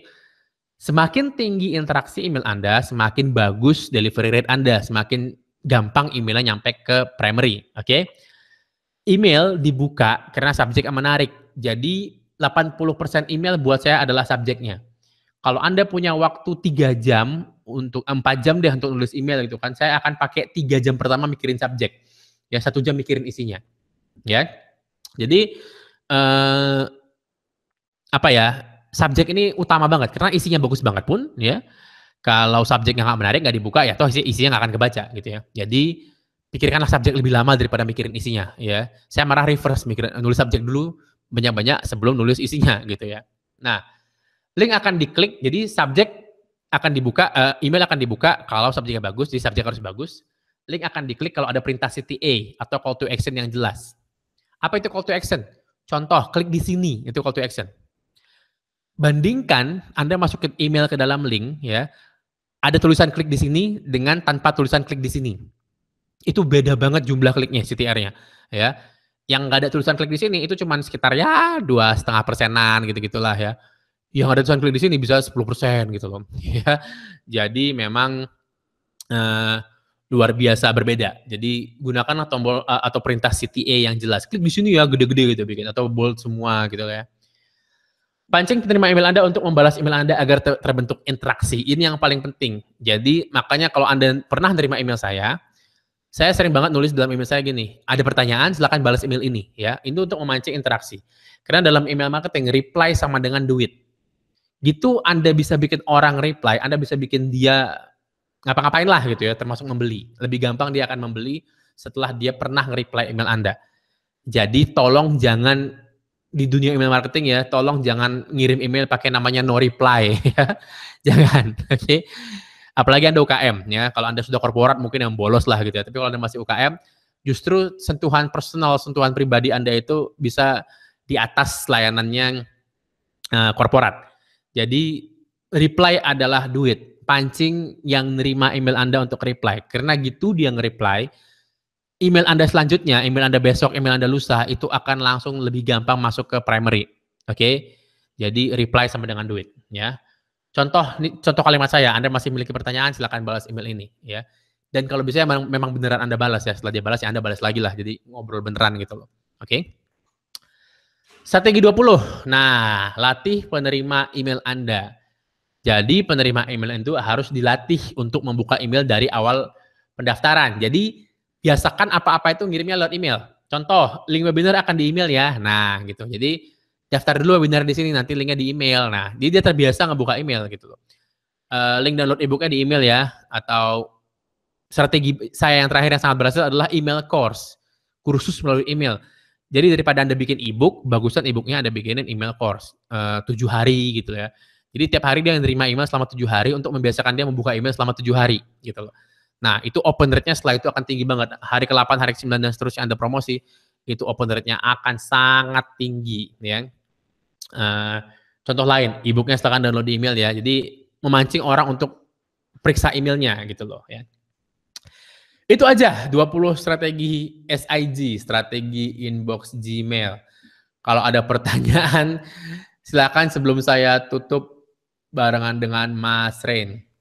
Semakin tinggi interaksi email Anda, semakin bagus delivery rate Anda, semakin gampang emailnya nyampe ke primary. Oke. Okay? email dibuka karena subjek yang menarik. Jadi 80% email buat saya adalah subjeknya. Kalau Anda punya waktu 3 jam untuk 4 jam deh untuk nulis email gitu kan, saya akan pakai 3 jam pertama mikirin subjek. Ya, satu jam mikirin isinya. Ya. Jadi eh, apa ya? Subjek ini utama banget karena isinya bagus banget pun ya. Kalau subjeknya nggak menarik nggak dibuka ya toh isinya nggak akan kebaca gitu ya. Jadi pikirkanlah subjek lebih lama daripada mikirin isinya ya. Saya marah reverse mikir nulis subjek dulu banyak-banyak sebelum nulis isinya (laughs) gitu ya. Nah, link akan diklik jadi subjek akan dibuka eh, email akan dibuka kalau subjeknya bagus, di subjek harus bagus. Link akan diklik kalau ada perintah CTA atau call to action yang jelas. Apa itu call to action? Contoh, klik di sini itu call to action. Bandingkan Anda masukin email ke dalam link ya, ada tulisan klik di sini dengan tanpa tulisan klik di sini itu beda banget jumlah kliknya CTR-nya ya yang nggak ada tulisan klik di sini itu cuma sekitar ya dua setengah persenan gitu gitulah ya yang ada tulisan klik di sini bisa 10 persen gitu loh (laughs) ya jadi memang eh, luar biasa berbeda jadi gunakanlah tombol eh, atau perintah CTA yang jelas klik di sini ya gede-gede gitu bikin atau bold semua gitu ya pancing penerima email Anda untuk membalas email Anda agar terbentuk interaksi. Ini yang paling penting. Jadi makanya kalau Anda pernah menerima email saya, saya sering banget nulis dalam email saya gini, ada pertanyaan silahkan balas email ini ya. Ini untuk memancing interaksi. Karena dalam email marketing reply sama dengan duit. Gitu Anda bisa bikin orang reply, Anda bisa bikin dia ngapa-ngapain lah gitu ya, termasuk membeli. Lebih gampang dia akan membeli setelah dia pernah nge-reply email Anda. Jadi tolong jangan di dunia email marketing ya, tolong jangan ngirim email pakai namanya no reply (laughs) ya. jangan, (laughs) oke. Okay? Apalagi Anda UKM ya, kalau Anda sudah korporat mungkin yang bolos lah gitu ya. Tapi kalau Anda masih UKM, justru sentuhan personal, sentuhan pribadi Anda itu bisa di atas layanannya uh, korporat. Jadi reply adalah duit. Pancing yang nerima email Anda untuk reply. Karena gitu dia nge-reply, email Anda selanjutnya, email Anda besok, email Anda lusa itu akan langsung lebih gampang masuk ke primary. Oke. Okay? Jadi reply sama dengan duit ya. Contoh contoh kalimat saya, Anda masih memiliki pertanyaan Silakan balas email ini ya. Dan kalau bisa memang, memang beneran Anda balas ya, setelah dia balas ya Anda balas lagi lah. Jadi ngobrol beneran gitu loh. Oke. Okay? Strategi 20. Nah, latih penerima email Anda. Jadi penerima email itu harus dilatih untuk membuka email dari awal pendaftaran. Jadi biasakan apa-apa itu ngirimnya lewat email. Contoh, link webinar akan di email ya. Nah, gitu. Jadi daftar dulu webinar di sini nanti linknya di email. Nah, dia dia terbiasa ngebuka email gitu loh. Uh, link download ebooknya di email ya atau strategi saya yang terakhir yang sangat berhasil adalah email course kursus melalui email. Jadi daripada anda bikin ebook, bagusan ebooknya anda bikinin email course eh, tujuh hari gitu ya. Jadi tiap hari dia menerima email selama tujuh hari untuk membiasakan dia membuka email selama tujuh hari gitu loh. Nah itu open rate-nya setelah itu akan tinggi banget. Hari ke-8, hari ke-9 dan seterusnya anda promosi itu open rate-nya akan sangat tinggi ya Uh, contoh lain, e-booknya silahkan download di email ya. Jadi memancing orang untuk periksa emailnya gitu loh ya. Itu aja 20 strategi SIG, strategi inbox Gmail. Kalau ada pertanyaan, silakan sebelum saya tutup barengan dengan Mas Rain.